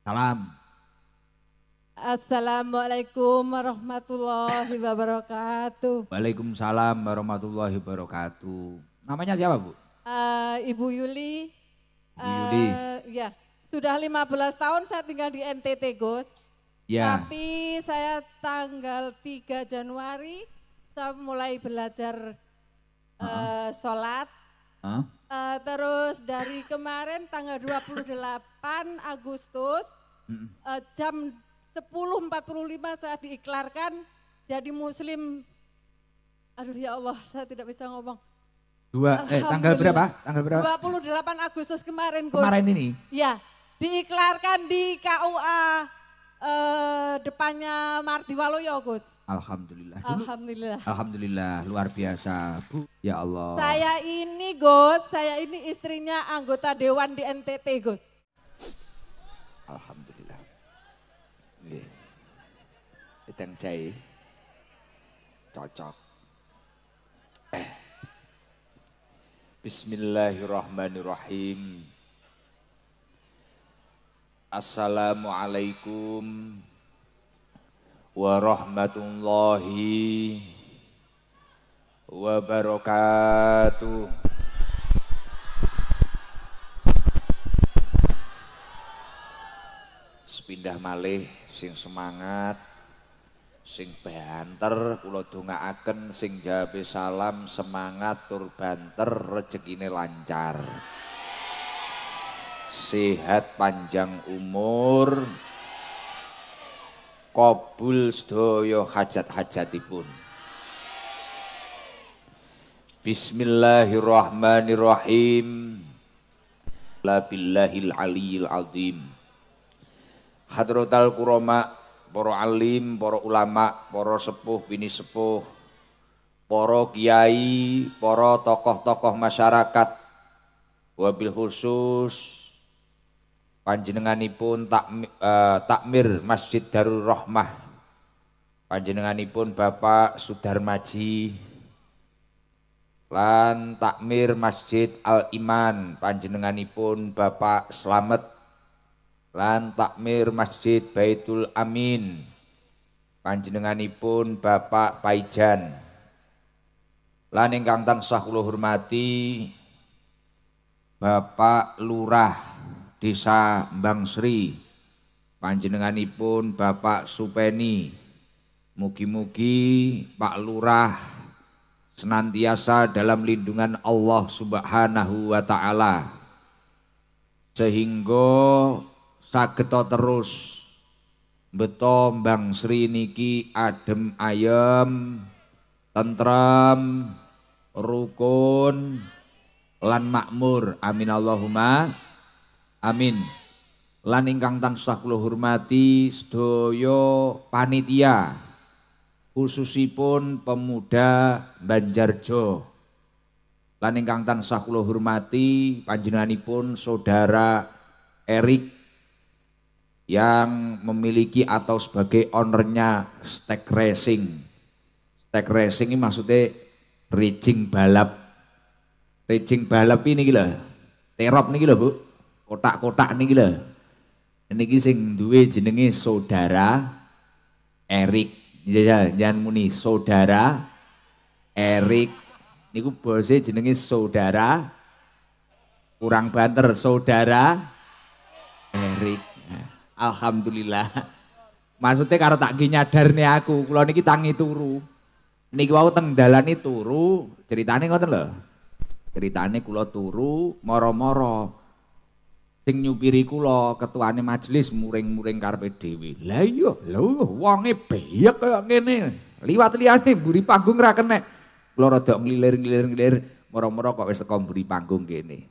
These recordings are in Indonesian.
Salam. Assalamualaikum warahmatullahi wabarakatuh. Waalaikumsalam warahmatullahi wabarakatuh. Namanya siapa Bu? Uh, Ibu Yuli. Ibu Yuli. Uh, ya, sudah 15 tahun saya tinggal di NTT Gus. Ya. Tapi saya tanggal 3 Januari saya mulai belajar uh, uh sholat. -huh. Uh, terus dari kemarin tanggal 28 Agustus eh, sepuluh uh, jam 10.45 saya diiklarkan jadi muslim. Aduh ya Allah, saya tidak bisa ngomong. Dua, eh tanggal berapa? Tanggal berapa? 28 Agustus kemarin, Gus. Kemarin ini? Ya, diiklarkan di KUA Eh, depannya Mardi Waluyo, Gus? Alhamdulillah. Dulu, Alhamdulillah. Alhamdulillah, luar biasa. Bu, ya Allah. Saya ini, Gus, saya ini istrinya anggota dewan di NTT, Gus. Alhamdulillah. Itu Edang cai. Cocok. Eh. Bismillahirrahmanirrahim. Assalamualaikum warahmatullahi wabarakatuh. Sepindah malih sing semangat sing banter kula dongaaken sing jabe salam semangat tur banter ini lancar sehat panjang umur kobul sedoyo hajat-hajatipun Bismillahirrahmanirrahim La billahil aliyil azim Hadrotal kuroma poro alim, poro ulama, poro sepuh bini sepuh, poro kiai, poro tokoh-tokoh masyarakat wabil khusus panjenenganipun tak uh, takmir Masjid Darul Rahmah panjenenganipun Bapak Sudarmaji lan takmir Masjid Al Iman panjenenganipun Bapak Slamet lan takmir Masjid Baitul Amin panjenenganipun Bapak Paijan lan ingkang tansah kula hormati Bapak Lurah desa Bang Sri panjenenganipun Bapak Supeni mugi-mugi Pak Lurah senantiasa dalam lindungan Allah Subhanahu wa taala sehingga sageto terus beto Bang Sri niki adem ayem tentrem rukun lan makmur amin Allahumma Amin. Lan ingkang tansah kula hormati sedaya panitia khususipun pemuda Banjarjo. Lan ingkang tansah kula hormati panjenenganipun saudara Erik yang memiliki atau sebagai ownernya Stek racing. Stek racing ini maksudnya racing balap. Racing balap ini gila. Terop ini gila, Bu kotak-kotak niki lho. Niki sing duwe jenenge saudara Erik. Ya, ya, Jangan muni saudara Erik. Niku bose jenenge saudara kurang banter saudara Erik. Alhamdulillah. Maksudnya karo tak nyadar nih aku, kalau niki tangi turu. Niki wau teng itu turu, ceritane ngoten lho. Ceritane kula turu moro-moro sing nyupiri kula ketuane majelis muring-muring karepe dhewe. Lah iya, lho wonge beyek kaya ngene. Liwat liyane mburi panggung ra kenek. Kula rada nglilir-nglilir-nglilir, moro moro kok wis teko mburi panggung kene.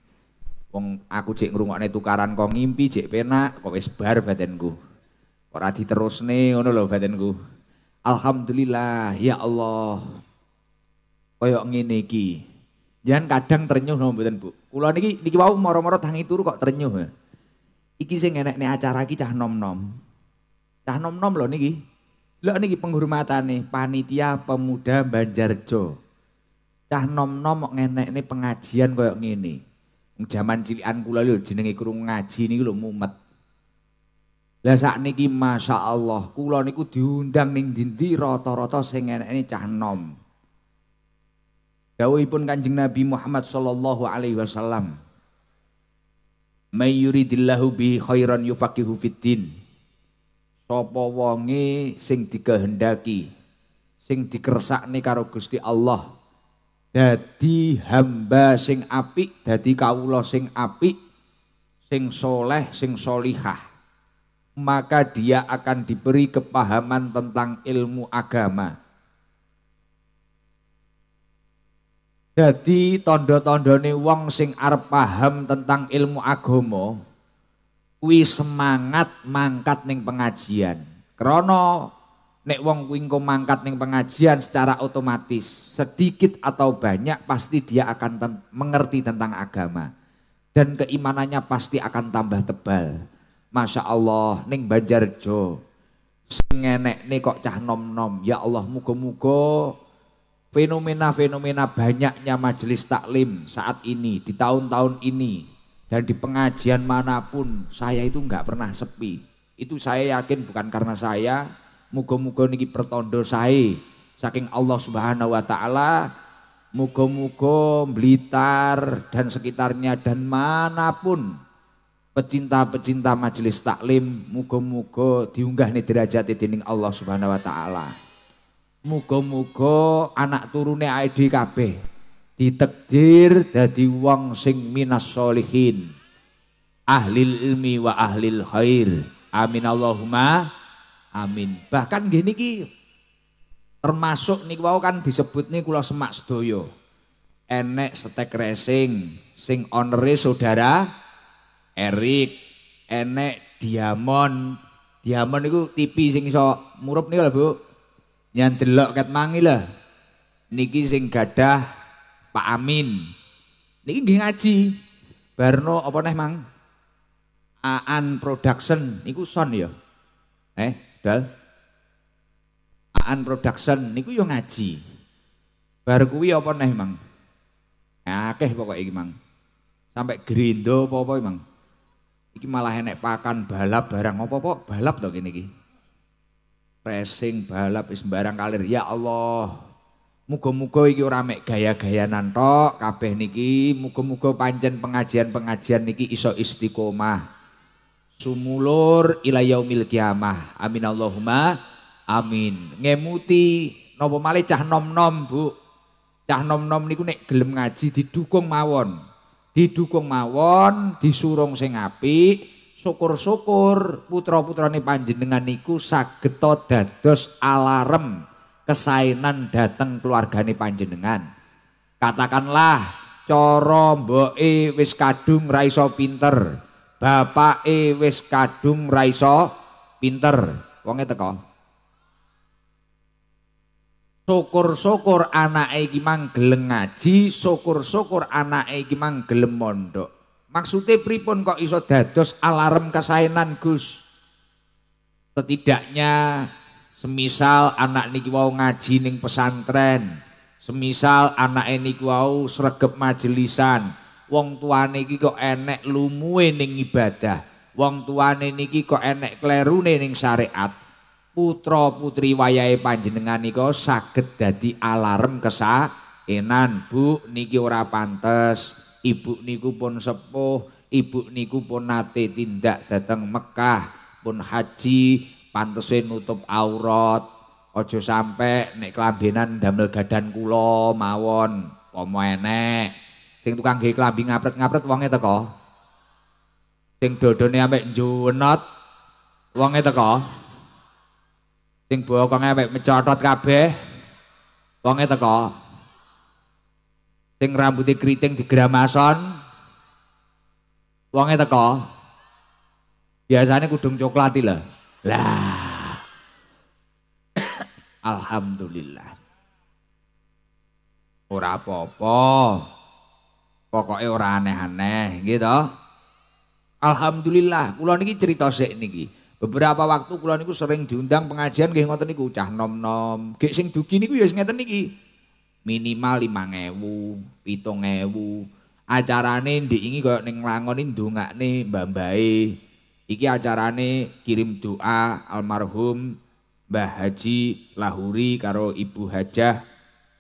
Wong aku cek ngrungokne tukaran kok ngimpi jek penak kok wis bar badanku. Ora diterusne ngono lho badanku. Alhamdulillah ya Allah. Kaya ngene iki. Jangan kadang ternyuh napa mboten, Bu. Kula niki niki wau moro-moro tangi turu kok ternyuh. Ya. Iki sing enek nek acara iki cah nom-nom. Cah nom-nom lho niki. lo niki penghormatan nih panitia pemuda Banjarjo. Cah nom-nom kok ngenekne pengajian koyo ngene. Jaman cilikan kula lho jenenge kru ngaji niki lho mumet. Lah masya Allah, kula niku diundang ning dindi roto rata sing eneke cah nom. Dawuhipun Kanjeng Nabi Muhammad sallallahu alaihi wasallam. May yuridillahu bi khairan yufaqihu fiddin. Sapa wonge sing dikehendaki, sing dikersakne karo Gusti Allah dadi hamba sing apik, dadi kawula sing apik, sing soleh, sing solihah. Maka dia akan diberi kepahaman tentang ilmu agama Jadi tondo tondo ni wong sing arep paham tentang ilmu agomo, kuwi semangat mangkat ning pengajian. Krono nek wong kuwi mangkat ning pengajian secara otomatis, sedikit atau banyak pasti dia akan mengerti tentang agama dan keimanannya pasti akan tambah tebal. Masya Allah, ning Banjarjo, sing enek kok cah nom nom. Ya Allah, mugo-mugo fenomena-fenomena banyaknya majelis taklim saat ini, di tahun-tahun ini, dan di pengajian manapun, saya itu nggak pernah sepi. Itu saya yakin bukan karena saya, mugo-mugo niki pertondo saya, saking Allah Subhanahu wa taala, mugo-mugo Blitar dan sekitarnya dan manapun pecinta-pecinta majelis taklim mugo-mugo diunggah nih derajat di dinding Allah Subhanahu wa taala. Muga-muga anak turune IDKB e kabeh ditekdir dadi wong sing minas solihin. ahli ilmi wa ahli khair. Amin Allahumma amin. Bahkan gini ki termasuk nih wau kan disebut nih kulo semak studio Enek stek racing sing onere saudara Erik. Enek Diamond. Diamond itu tipi sing so murup nih lah Bu. Yang delok ket mangi lah. Niki sing gadah Pak Amin. Niki nggih ngaji. Barno apa neh Mang? Aan Production niku son ya. Eh, Dal. Aan Production niku yo ngaji. Bar kuwi apa neh Mang? Nah, akeh pokok iki Mang. Sampai Gerindo, apa-apa Mang. Iki malah enek pakan balap barang apa-apa balap to kene iki racing balap is barang kalir ya Allah Muga-muga iki ora mek gaya-gayanan tok kabeh niki, muga-muga panjen pengajian-pengajian niki iso istiqomah. Sumulur ila yaumil kiamah. Amin Allahumma amin. Ngemuti napa malih cah nom-nom, Bu. Cah nom-nom niku nek gelem ngaji didukung mawon. Didukung mawon, disurung sing apik, Syukur-syukur putra-putrane panjenengan niku saged dados alarm kesainan dateng keluargane panjenengan. Katakanlah cara mboke wis kadung raiso pinter, pinter, E wis kadung raiso pinter. Wonge teko. Syukur-syukur anak E mang gelengaji, ngaji, syukur-syukur anake iki mang gelem mondok. Maksudnya pripun kok iso dados alarm kesaenan Gus? Setidaknya semisal anak niki wau ngaji ning pesantren, semisal anak ini wau sregep majelisan, wong tuane iki kok enek lumuwe ning ibadah, wong tuane niki kok enek klerune ning syariat. Putra putri wayahe panjenengan nika saged dadi alarm kesaenan, Bu, niki ora pantes ibu niku pun sepuh, ibu niku pun nate tindak datang Mekah, pun haji, pantese nutup aurat. ojo sampe nek kelambinan damel gadan kulo mawon, pomo enek. Sing tukang nggih klambi ngapret-ngapret uangnya teko. Sing dodone ambek njuwenot uangnya teko. Sing kong ambek mecotot kabeh uangnya teko sing rambute keriting digramason wonge teko biasanya kudung coklati lah lah alhamdulillah ora apa-apa pokoke ora aneh-aneh gitu alhamdulillah kula niki cerita sik niki beberapa waktu kula niku sering diundang pengajian nggih ngoten niku cah nom-nom gising sing dugi niku ya ngeten niki minimal lima ngewu 5000, ngewu Acarane diingi koyo ning dunga nih mbak Mbae. Iki acarane kirim doa almarhum Mbah Haji Lahuri karo Ibu Hajah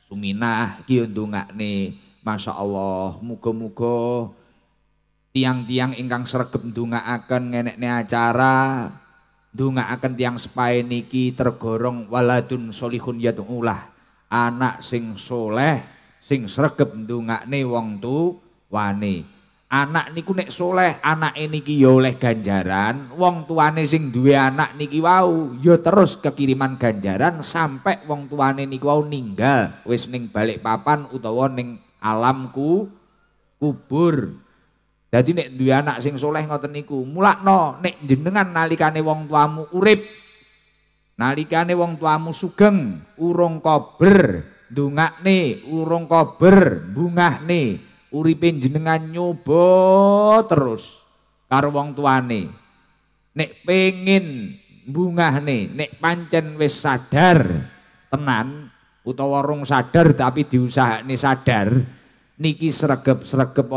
Suminah iki nih Masya Allah, muga-muga tiang-tiang ingkang akan nenek nih acara dunga akan tiang sepai niki tergorong waladun solihun ulah anak sing soleh sing sregep ndongakne wong wani. anak niku nek soleh anak ini ya oleh ganjaran wong tuane sing duwe anak niki wau yo ya terus kekiriman ganjaran sampai wong tuane niku wau ninggal wis ning balik papan utawa ning alamku kubur Jadi nek duwe anak sing soleh ngoten niku, mulakno nek jenengan nalikane wong tuamu urip Nalikane wong tuamu sugeng urung kober, nih urung kober, nih uripin jenengan nyoba terus karo wong tuane. Nek pengin nih nek pancen wis sadar tenan utawa rung sadar tapi nih sadar niki sregep-sregep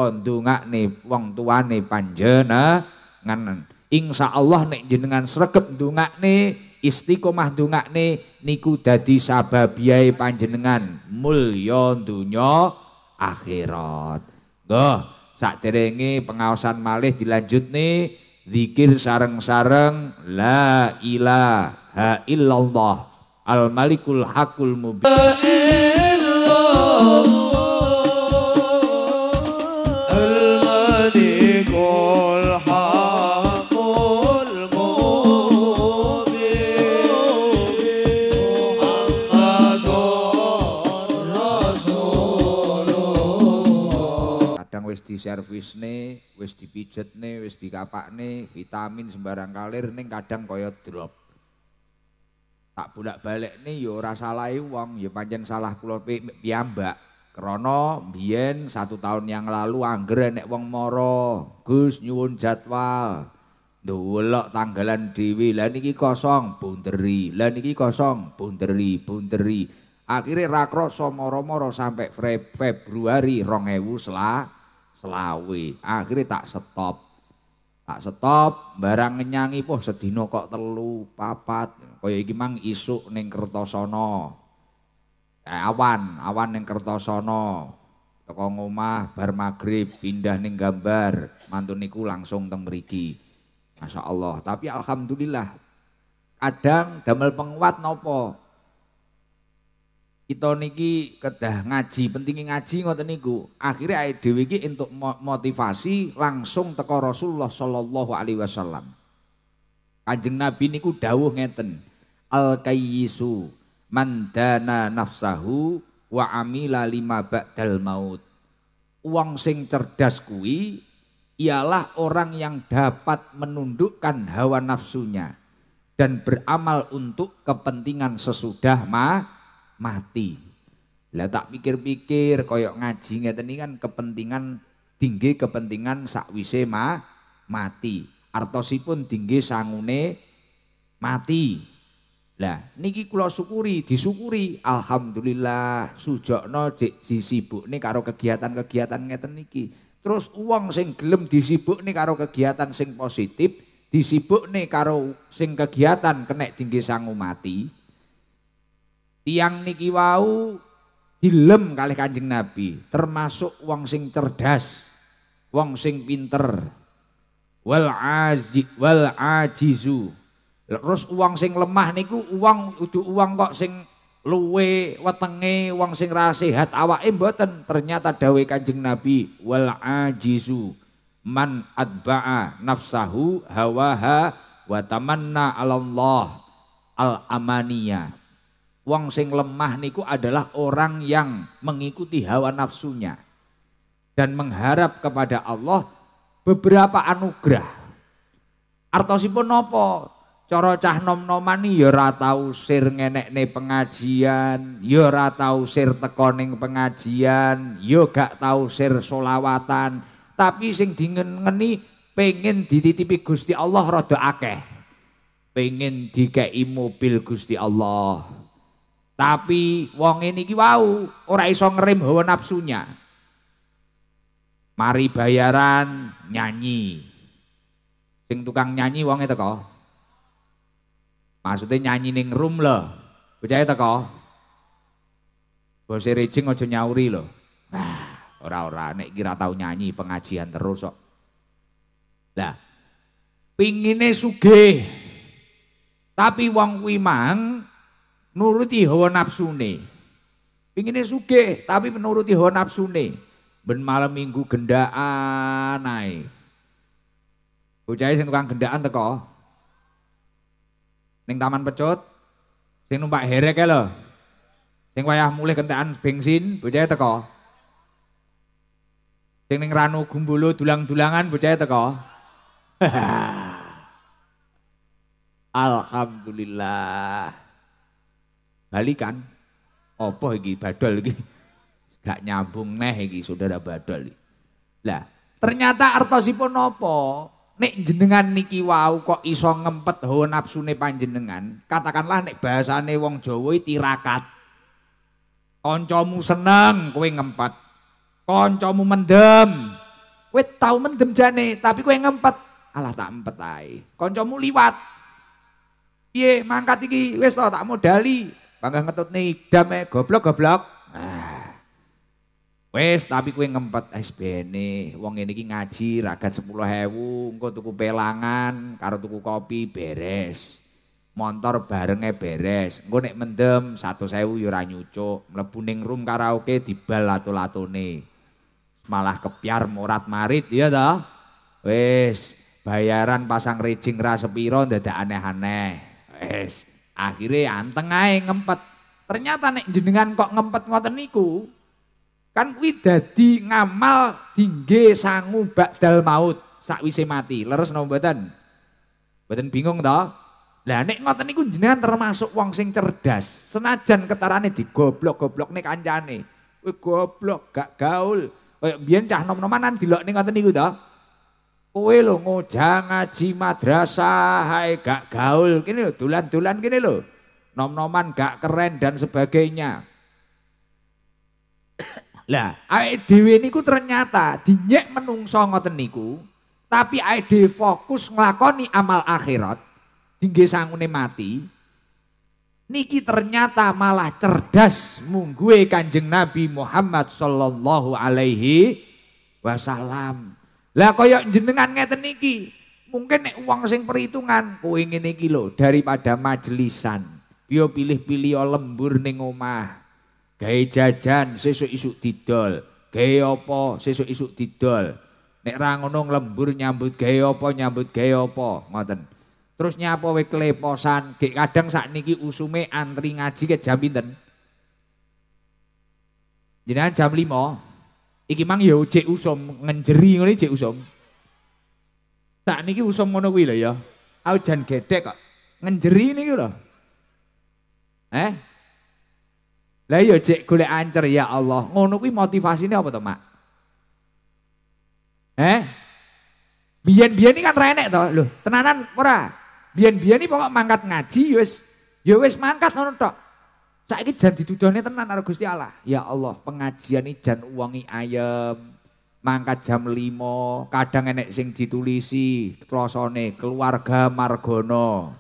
nih wong tuane panjenenganen. Insya Allah nek jenengan sregep nih istiqomah dungakne niku dadi sababiyai panjenengan mulya donya akhirat. Nggih, sakderenge pengawasan malih nih, zikir sareng-sareng la ilaha illallah al malikul hakul mubin di diservisne, wis dipijetne, wis nih, vitamin sembarang kalir nih kadang kaya drop. Tak bolak-balik nih ya yo e rasa lain uang, yo ya panjen salah kula piyambak. krono bien satu tahun yang lalu anggere nih wong moro, Gus nyuwun jadwal. Ndelok tanggalan di lah niki kosong, bunteri. Lah niki kosong, bunteri, bunteri. akhirnya rakro moro-moro sampai Februari rongewu selah selawe. Akhirnya tak stop. Tak stop, barang nyanyi poh sedino kok telu, papat. Kaya iki mang isuk ning Kertosono. Eh, awan, awan ning Kertosono. Teko ngomah bar magrib pindah ning gambar, mantun niku langsung teng mriki. Masya Allah, tapi alhamdulillah kadang damel penguat nopo kita niki kedah ngaji pentingi ngaji ngoten niku akhirnya ayat dewi ini untuk motivasi langsung teko Rasulullah Shallallahu Alaihi Wasallam kanjeng Nabi niku dawuh ngeten al kayyisu mandana nafsahu wa amila lima ba'dal maut uang sing cerdas kui ialah orang yang dapat menundukkan hawa nafsunya dan beramal untuk kepentingan sesudah mati mati. Lah tak pikir-pikir koyok ngaji ngeten ini kan kepentingan tinggi kepentingan sakwise ma mati. Artosipun tinggi sangune mati. Lah niki kula syukuri, disyukuri. Alhamdulillah sujokno disibuk nih karo kegiatan-kegiatan ngeten niki. Terus uang sing gelem nih karo kegiatan sing positif, nih karo sing kegiatan kenek tinggi sangu mati tiang niki wau dilem kali Kanjeng Nabi, termasuk wong sing cerdas, wong sing pinter. Wal aji wal ajizu. Terus uang sing lemah niku uang udu uang kok sing luwe wetenge uang sing ra sehat awake mboten ternyata dawei Kanjeng Nabi wal ajizu man adba'a nafsahu hawaha wa tamanna 'ala Allah al amaniyah Wong sing lemah niku adalah orang yang mengikuti hawa nafsunya dan mengharap kepada Allah beberapa anugerah. Artosipun nopo Cara cah nom-noman ya ora tau sir ngenekne pengajian, ya ora tau sir tekoning pengajian, ya gak tau sir solawatan, tapi sing dingen-ngeni pengen dititipi Gusti Allah rada akeh. Pengen dikei mobil Gusti Allah. Tapi wong ini ki wau ora iso ngerem hawa nafsunya. Mari bayaran nyanyi. Sing tukang nyanyi wong itu kok. Maksudnya nyanyi ning room lo. Bocah teko. Bose rejing aja nyauri loh. Nah, ora ora nek kira tau nyanyi pengajian terus kok. Lah, pingine sugih. Tapi wong kuwi mang nuruti hawa nafsune. Pingine suge, tapi menuruti hawa nafsune. Ben malam minggu gendaan naik. Bocahe sing tukang gendaan teko. neng Taman Pecut sing numpak herek ya lho. Sing wayah mulai kentekan bensin bocahe teko. Sing neng Ranu gumbulu dulang-dulangan bocahe teko. Alhamdulillah balikan opo iki badol iki gak nyambung neh iki saudara badol iki. Lah, ternyata artosipun nopo nek jenengan niki wau kok iso ngempet hawa nafsune panjenengan, katakanlah nek bahasane wong Jawa tirakat. Kancamu seneng kowe ngempet. Kancamu mendem. Kowe tau mendem jane, tapi kowe ngempet. Alah tak empet ae. Kancamu liwat. Piye mangkat iki wis tak modali. Panggang ketut nih damai goblok goblok. Ah. Wes tapi kue ngempet SBN wong ini ki ngaji ragan sepuluh hewu, engko tuku pelangan, karo tuku kopi beres. Motor barengnya beres, engko nek mendem satu sewu yura nyucuk, mlebu ning room karaoke dibal lato nih. Malah kepiar morat marit iya dah. Wes bayaran pasang rejing rasa piron, tidak aneh-aneh. Wes Akhirnya ya anteng aja ngempet. Ternyata nek jenengan kok ngempet ngoten niku, kan kuwi dadi ngamal dingge sangu bakdal maut sakwise mati. Leres napa mboten? Mboten bingung toh? Lah nek ngoten niku jenengan termasuk wong sing cerdas. Senajan ketarane digoblok nek kancane. Kowe goblok gak gaul. Kayak biyen cah nom-nomanan dilokne ngoten niku toh. Kowe lo ngojah ngaji madrasah hai gak gaul gini lo, tulan-tulan gini lo, Nom-noman gak keren dan sebagainya. Lah, IDW ini niku ternyata dinyek menungso ngoten niku, tapi ID fokus ngelakoni amal akhirat tinggi sangune mati. Niki ternyata malah cerdas mungguhe Kanjeng Nabi Muhammad sallallahu alaihi wasallam. Lah koyok jenengan ngeten niki, mungkin nek uang sing perhitungan kowe ngene iki lho daripada majelisan. Yo pilih-pilih lembur ning omah. Gawe jajan sesuk isuk didol, gawe apa sesuk isuk didol. Nek ra ngono lembur nyambut gawe apa nyambut gawe apa, ngoten. Terus nyapa we kleposan, gek kadang niki usume antri ngaji ke jam pinten? Jenengan jam 5. Iki mang yo ya cek usum ngenjeri ngene cek usum. Tak niki usum ngono kuwi lho ya. Aku jan gedek kok. Ngenjeri niki lho. Eh? Lah yo iya, cek golek ancer ya Allah. Ngono kuwi motivasine apa to, Mak? Eh? Biyen-biyen ini kan renek to, lho. Tenanan ora? Biyen-biyen ini pokok mangkat ngaji ya wis ya wis mangkat ngono tok. Saiki jan dituduhne tenan karo Gusti Allah. Ya Allah, pengajian ini jan uangi ayam Mangkat jam limo kadang enek sing ditulisi klosone keluarga margono.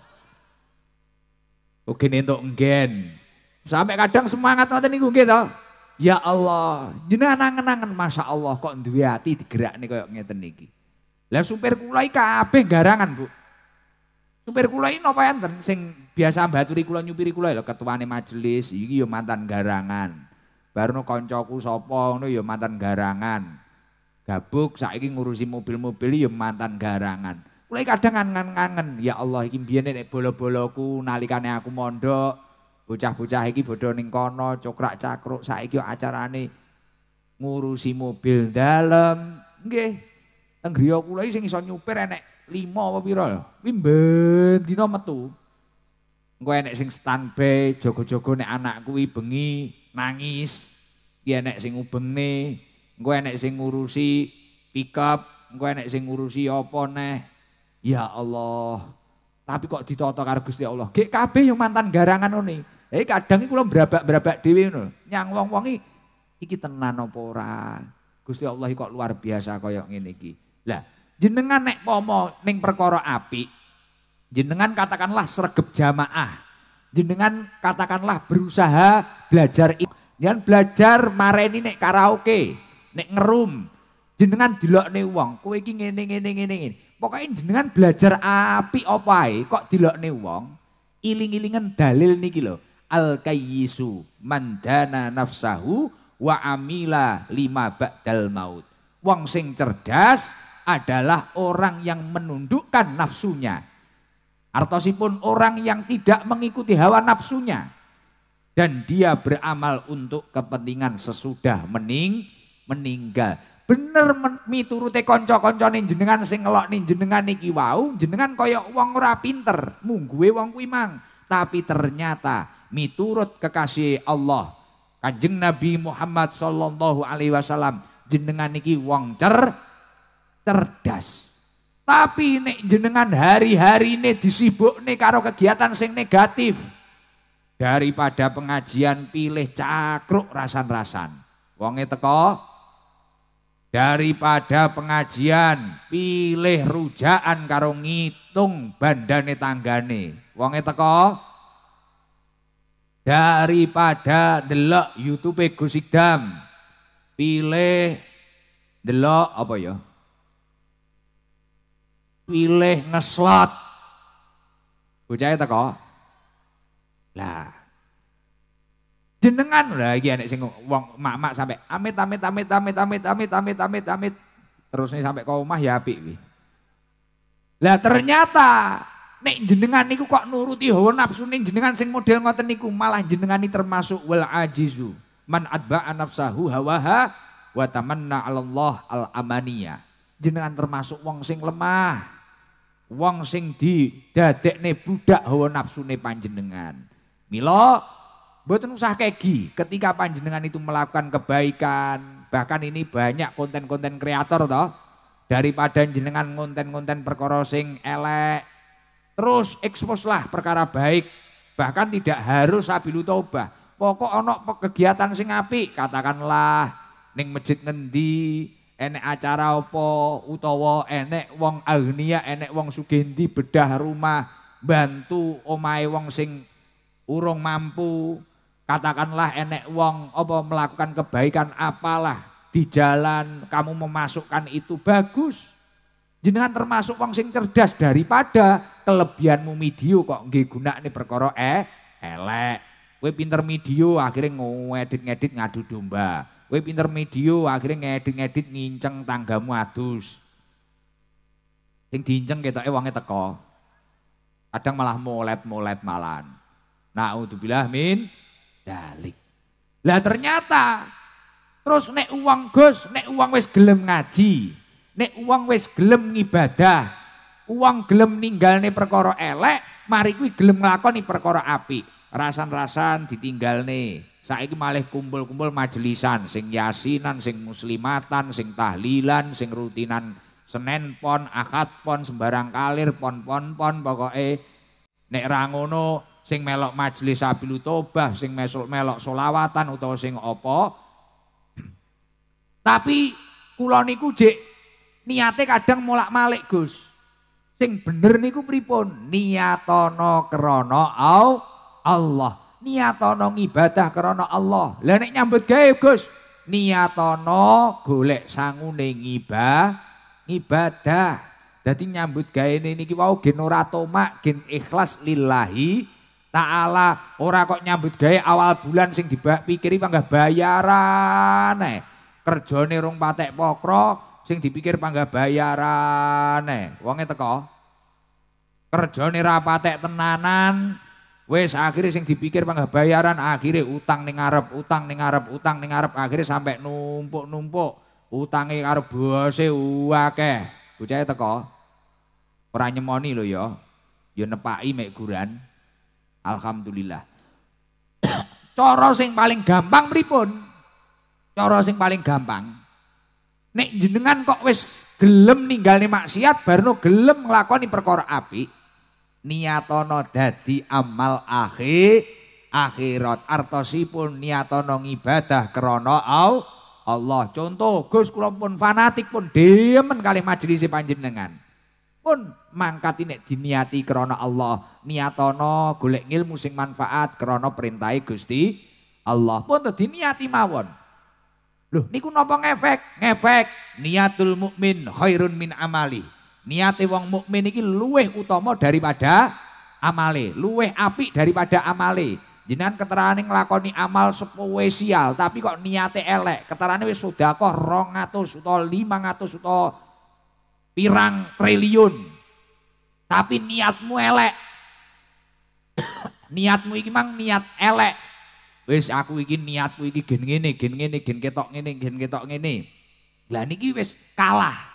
nih untuk enggen. Sampai kadang semangat nanti niku nggih Ya Allah, jadi anangan anangan masa Allah kok hati digerak nih kayak ngeten niki. Lah supir kulai kape kabeh garangan, Bu. Supir kulai nopo enten sing biasa mbaturi kula nyupiri kula lho ketuane majelis iki yo mantan garangan barno kancaku sapa ngono yo mantan garangan gabuk saiki ngurusi mobil-mobil yo mantan garangan kula kadang kangen-kangen, ya Allah iki biyen nek bolo-boloku nalikane aku mondok bocah-bocah iki bodho ning kono cokrak cakruk saiki yo acarane ngurusi mobil dalem nggih teng kula iki sing iso nyupir enek 5 apa pira lho wi ben metu gue enek sing standby joko-joko nek anak kuwi bengi nangis. Ki enek sing ubengne, gue enek sing ngurusi pick up, enek sing ngurusi apa neh. Ya Allah. Tapi kok ditoto karo Gusti Allah. Gek kabeh yo mantan garangan oni, Eh kadang ini kula berabak-berabak dhewe ngono. Nyang wong-wong iki iki tenan apa ora? Gusti Allah kok luar biasa koyok ngene iki. Lah, jenengan nek pomo ning perkara apik, Jenengan katakanlah sergap jamaah. Jenengan katakanlah berusaha belajar ini. Jenengan belajar mareni nek karaoke, nek ngerum. Jenengan dilok nih wong, kowe iki ngene ngene ngene ngene. Pokoknya jenengan belajar api opai. kok dilok nih wong. iling ilingan dalil nih kilo. Al kayyisu mandana nafsahu wa amila lima ba'dal maut. Wong sing cerdas adalah orang yang menundukkan nafsunya Artosipun orang yang tidak mengikuti hawa nafsunya dan dia beramal untuk kepentingan sesudah mening meninggal. Bener men, miturute kanca-kancane jenengan sing ngelokne jenengan iki wau, jenengan kaya wong ora pinter, mungguwe wong kuwi mang. Tapi ternyata miturut kekasih Allah Kanjeng Nabi Muhammad sallallahu alaihi wasallam jenengan iki wong cer cerdas. Tapi nek jenengan hari-hari ini disibuk nih karo kegiatan sing negatif. Daripada pengajian pilih cakruk rasan-rasan. Wonge teko daripada pengajian pilih rujaan karo ngitung bandane tanggane wonge teko daripada delok YouTube Gusikdam pilih delok apa ya pilih ngeslot. tak teko. Lah. Jenengan lah iki enek sing wong mak-mak sampe amit amit amit amit amit amit amit amit amit terus nih sampe ke omah ya apik iki. Lah ternyata nek jenengan niku kok nuruti hawa nafsu ning jenengan sing model ngoten niku malah ini termasuk wal ajizu man adba'a nafsahu hawaha wa tamanna 'ala Allah al amaniyah jenengan termasuk wong sing lemah wong sing di ne budak hawa nafsu ne panjenengan. milo, buat usah kegi ketika panjenengan itu melakukan kebaikan, bahkan ini banyak konten-konten kreator toh daripada jenengan konten-konten perkara sing elek. Terus expose lah perkara baik, bahkan tidak harus sabilu taubah. Pokok onok kegiatan sing api, katakanlah ning masjid ngendi, enek acara apa utawa enek wong agnia, ya, enek wong Sugendi bedah rumah, bantu omai wong sing urung mampu, katakanlah enek wong apa melakukan kebaikan apalah di jalan kamu memasukkan itu bagus. Jenengan termasuk wong sing cerdas daripada kelebihanmu midio kok nggih gunakne perkara eh elek. Kowe pinter midio akhirnya ngedit-ngedit ngadu domba web pinter akhirnya ngedit-ngedit nginceng tanggamu adus. Sing diinceng eh uangnya teko. Kadang malah molet-molet malan. Nah bilah min dalik. Lah ternyata terus nek uang Gus, nek uang wes gelem ngaji, nek uang wis gelem ngibadah, uang gelem ninggalne perkara elek, mari kuwi gelem nglakoni perkara api Rasan-rasan ditinggal ditinggalne. Saiki malih kumpul-kumpul majelisan, sing yasinan, sing muslimatan, sing tahlilan, sing rutinan Senin pon, akad pon, sembarang kalir pon-pon pon pokoke nek ra ngono sing melok majelis Sabilu Tobah, sing mesuk melok solawatan utawa sing opo. Tapi kula niku jek niate kadang molak-malik Gus. Sing bener niku pripun? niatono krana Allah niatono ngibadah karena Allah. Lah nek nyambut gawe Gus, niatono golek sangune ngibah ngibadah. Dadi nyambut gawe niki wau gen ora tomak, gen ikhlas lillahi taala. Ora kok nyambut gawe awal bulan sing dibak pikiri panggah bayaran eh. Kerjane rong patek pokro sing dipikir panggah bayaran eh. Wonge teko. Kerjane ra patek tenanan, Wes akhirnya sing dipikir bang bayaran akhirnya utang nih ngarep, utang nih ngarep, utang nih ngarep akhirnya sampai numpuk-numpuk utange karo bose akeh. bucaya teko. orang nyemoni lo yo ya. yo ya nepai mek guran. Alhamdulillah. coro sing paling gampang pripun? coro sing paling gampang. Nek jenengan kok wes gelem ninggal nih maksiat baru gelem ngelakoni perkor api niatono dadi amal akhir akhirat artosipun niatono ngibadah krono au Allah contoh Gus kula pun fanatik pun demen kali majelis panjenengan pun mangkat ini diniati krono Allah niatono golek ilmu sing manfaat krono perintai Gusti Allah pun diniati mawon Loh niku nopo ngefek? Ngefek niatul mukmin khairun min amali. Niate wong mukmin iki luweh utama daripada amale, luweh apik daripada amale. Jenengan keterane nglakoni amal spesial, tapi kok niate elek. sudah kok rong sedekah 200 utawa 500 utawa pirang triliun. Tapi niatmu elek. niatmu ini mang niat elek. Wis aku iki niatku iki gen ngene, gen ngene, gen ketok ngene, gen ketok ngene. Lah niki wis kalah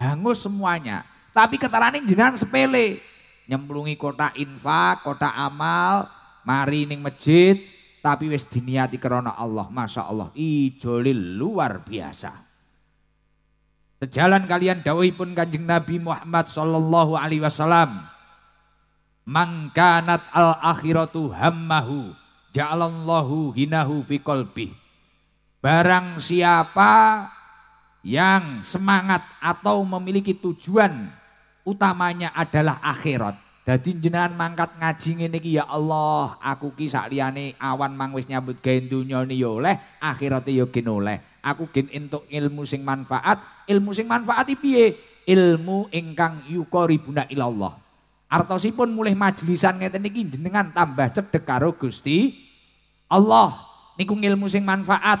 hangus semuanya. Tapi ketarane jenengan sepele. Nyemplungi kota infak, kota amal, mari ning masjid, tapi wis diniati karena Allah. Masya Allah, ijolil luar biasa. Sejalan kalian pun Kanjeng Nabi Muhammad sallallahu alaihi wasallam. Mangkanat al akhiratu hammahu jalallahu hinahu fi kolpi Barang siapa yang semangat atau memiliki tujuan utamanya adalah akhirat. Jadi jenengan mangkat ngaji ngene iki ya Allah, aku ki sak liyane awan mang wis nyambut gawe dunyane ya oleh, akhirate ya gen oleh. Aku gen entuk ilmu sing manfaat, ilmu sing manfaat iki piye? Ilmu ingkang yuqaribuna ilallah. Artosipun mulih majelisan ngeten iki jenengan tambah cedhek karo Gusti Allah niku ilmu sing manfaat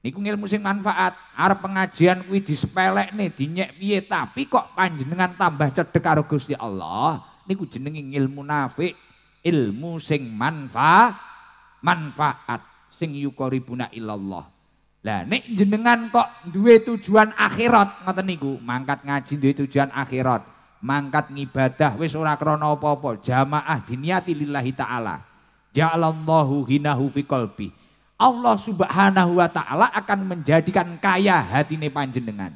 Niku ilmu sing manfaat, arep pengajian kuwi disepelekne, dinyek piye, tapi kok panjenengan tambah cedhek karo Gusti Allah, niku jenenge ilmu nafik, ilmu sing manfa manfaat sing yukoribuna illallah. Lah nek jenengan kok duwe tujuan akhirat ngoten niku, mangkat ngaji duwe tujuan akhirat, mangkat ngibadah wis ora krana apa-apa, jamaah diniati lillahi taala. Ja'alallahu hinahu fi kolpi Allah subhanahu wa ta'ala akan menjadikan kaya hatine panjenengan.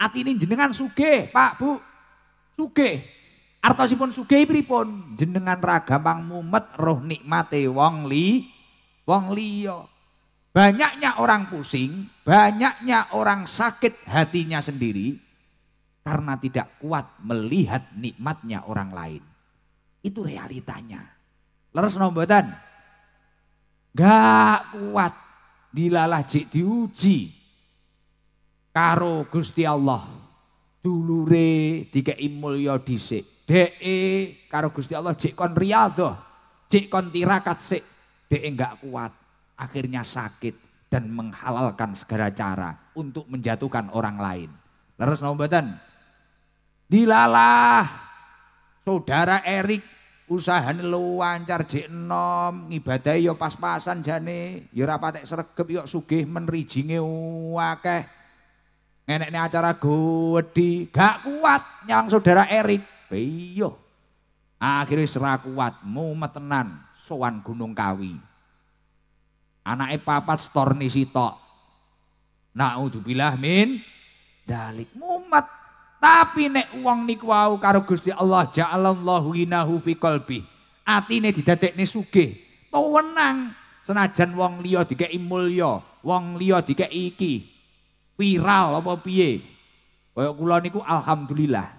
Hati ini jenengan suge, pak, bu. Suge. Artosipun suge pripun. Jenengan ragamang mumet roh nikmate wong li, wong liya. Banyaknya orang pusing, banyaknya orang sakit hatinya sendiri karena tidak kuat melihat nikmatnya orang lain. Itu realitanya. Leres nombotan. Gak kuat dilalah cik diuji karo Gusti Allah. Dulure dikei mulya dhisik. de karo Gusti Allah cik kon riyadhah, cik kon tirakat sik. de gak kuat, akhirnya sakit dan menghalalkan segala cara untuk menjatuhkan orang lain. Terus nombatan, Dilalah saudara Erik usahane luwancar jek enom ngibadahi ya pas-pasan jane ya ora patek sregep yo sugih menrijinge akeh ngenekne acara gedhi gak kuat nyang saudara Erik iya akhire wis kuat mumet tenan sowan gunung kawi anake papat stornisi tok naudzubillah min dalik mumet Tapi nek uang niku wau karo Gusti Allah ja'alallahu hinahu fi qalbi. Atine didadekne sugih, tuwenang senajan wong liya dikeki mulya, wong liya dikeki iki viral apa piye. Kaya kula niku alhamdulillah.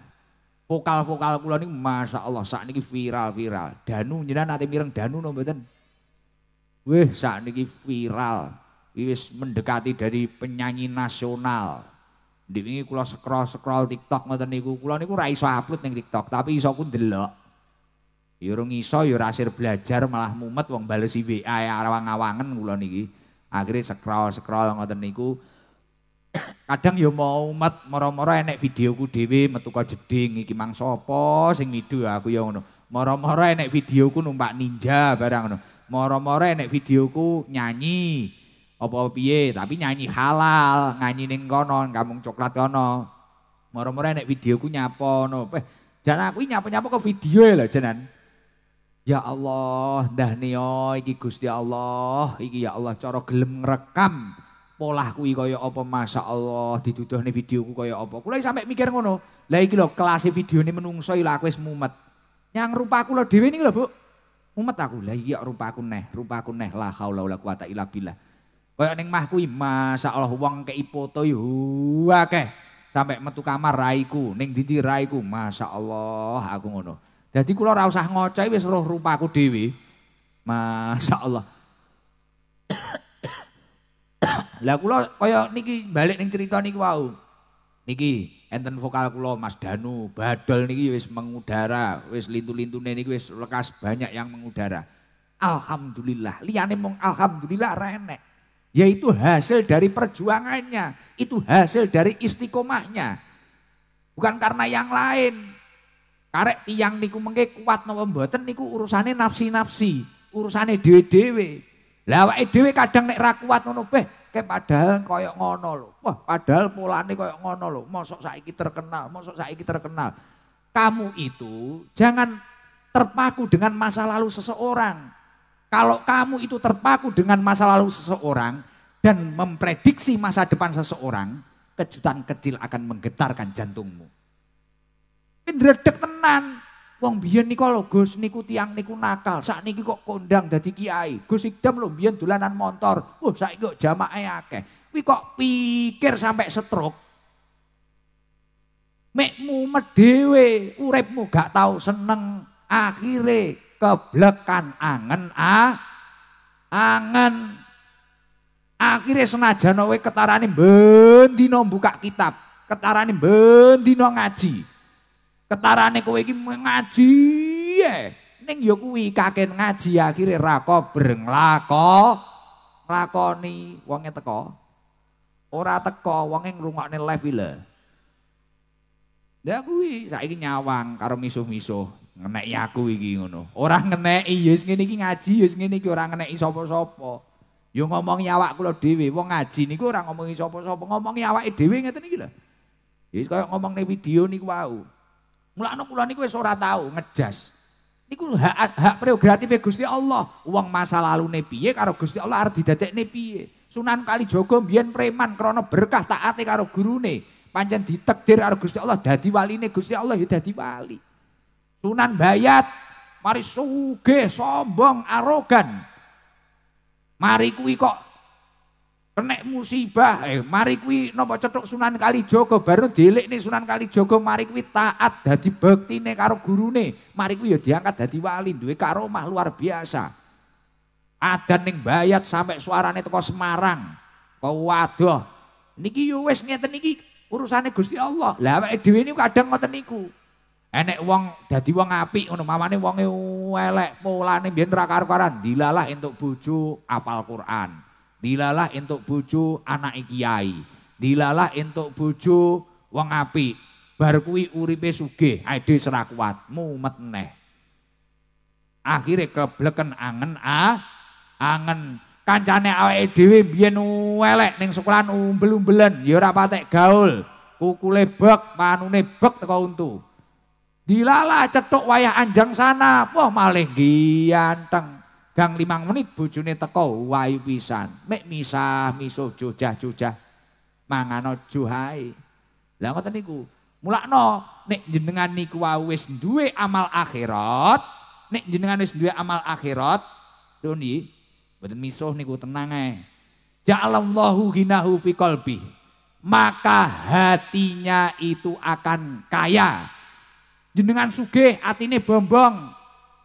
Vokal-vokal kula niku saat sakniki viral-viral. Danu jenengan nanti mireng Danu no mboten? Wih sakniki viral. Wis mendekati dari penyanyi nasional. Dewingi kula scroll scroll TikTok ngoten niku. Kula niku ra iso upload ning TikTok, tapi iso ku ndelok. Ya urung iso ya ra belajar malah mumet wong balesi WA ya awang awangen kula niki. Akhire scroll scroll ngoten niku. Kadang ya mau umat moro-moro enek videoku dhewe metu jeding iki mang sapa sing ngidu aku ya ngono. Moro-moro enek videoku numpak ninja barang ngono. Moro-moro enek videoku nyanyi. Opo piye tapi nyanyi halal nyanyi ning kono kampung coklat kono moro-moro nek videoku nyapo no eh jangan aku nyapo-nyapo ke video ya lho jenan ya Allah dah neo iki Gusti Allah iki ya Allah cara gelem rekam. polah kuwi kaya apa masa Allah dituduhne videoku kaya apa kula sampe mikir ngono lah iki lho kelas nih menungso lho aku wis mumet yang rupaku lho dhewe niki lho Bu mumet aku lah iya rupaku neh rupaku neh la haula wala kuata illa billah Kaya neng mah masa Allah wong ke foto yo akeh. Sampai metu kamar raiku, neng dindi raiku, masa Allah aku ngono. jadi kula ora usah ngoceh wis roh rupaku masa Allah Lah kulo kaya niki balik neng cerita niki wau. Niki enten vokal kulo Mas Danu, badol niki wes mengudara, wes lintu-lintune niki wis lekas banyak yang mengudara. Alhamdulillah, liyane mong alhamdulillah renek. Yaitu hasil dari perjuangannya. Itu hasil dari istiqomahnya. Bukan karena yang lain. Karek tiang niku mengke kuat napa mboten niku urusane nafsi-nafsi, urusane dewi dewi. Lah awake dhewe kadang nek ra kuat ngono beh, kayak padahal koyo ngono lho. Wah, padahal polane koyo ngono lho. Mosok saiki terkenal, mosok saiki terkenal. Kamu itu jangan terpaku dengan masa lalu seseorang. Kalau kamu itu terpaku dengan masa lalu seseorang dan memprediksi masa depan seseorang, kejutan kecil akan menggetarkan jantungmu. Pindredek tenan. Wong biyen niku lho Gus niku tiang niku nakal. niki kok kondang dadi kiai. Gus Ikdam lho biyen dolanan motor. Wah, uh, saiki kok jamaah akeh. Kuwi kok pikir sampai setruk. Mekmu medhewe, uripmu gak tau seneng akhirnya keblekan angen a angen akhirnya senajan kowe ketarani bendino buka kitab ketarani bendino ngaji ketarane kowe iki ngaji neng ning ya kuwi kaken ngaji akhirnya rako brenglako lakoni wonge teko ora teko wonge ngrungokne live lho Ya kuwi saiki nyawang karo misuh-misuh. ngenek aku iki ngono. Ora ngeneki wis ngene iki ngaji ya wis ngene iki ora ngeneki sapa-sapa. Ya ngomongi awak kula dhewe, wong ngaji niku ora ngomongi sapa-sapa, ngomongi awake dhewe ngeten iki lho. Ya wis kaya ngomongne video niku wau. Mulane kula niku wis ora tau ngejas. Niku hak hak prerogatif Gusti Allah. Wong masa lalune piye karo Gusti Allah arep didadekne piye? Sunan Kalijogo mbiyen preman krana berkah taate karo gurune. Pancen ditakdir karo Gusti Allah dadi waline Gusti Allah ya dadi wali. Sunan Bayat, mari suge, sombong, arogan. Mari kuwi kok kena musibah, eh mari kuwi nopo cetuk Sunan Kalijogo baru dilik nih Sunan Kalijogo mari kuwi taat dadi nih karo nih, mari kuwi ya diangkat dadi wali duwe karomah luar biasa. ada ning bayat sampai suarane teko Semarang. Kau waduh. Niki yowes ya wis ngeten niki urusannya Gusti Allah. Lah awake dhewe niku kadang ngoten niku. Enek wong dadi wong apik ngono, mamane uangnya elek, polane biyen ra karo-karan, dilalah entuk bojo apal Quran. Dilalah entuk bojo anak kiai. Dilalah entuk bojo wong apik. Bar kuwi uripe sugih, ade serah kuat, mumet neh. Akhire kebleken angen a ah, angen kancane awake dhewe biyen elek ning sekolahan umbel-umbelen ya ora patek gaul. Kukule bek, manune bek teko untu. Dilalah cetok wayah anjang sana, wah maling gianteng. Gang limang menit bujune teko wayu pisan. Mek misah misuh jujah jujah. mangano juhai. Lah ngoten niku. Mulakno nek jenengan niku wau wis duwe amal akhirat, nek jenengan wis duwe amal akhirat, Doni, mboten misuh niku tenang ae. Ja'alallahu hinahu fi qalbi. Maka hatinya itu akan kaya Jenengan sugih atine bombong.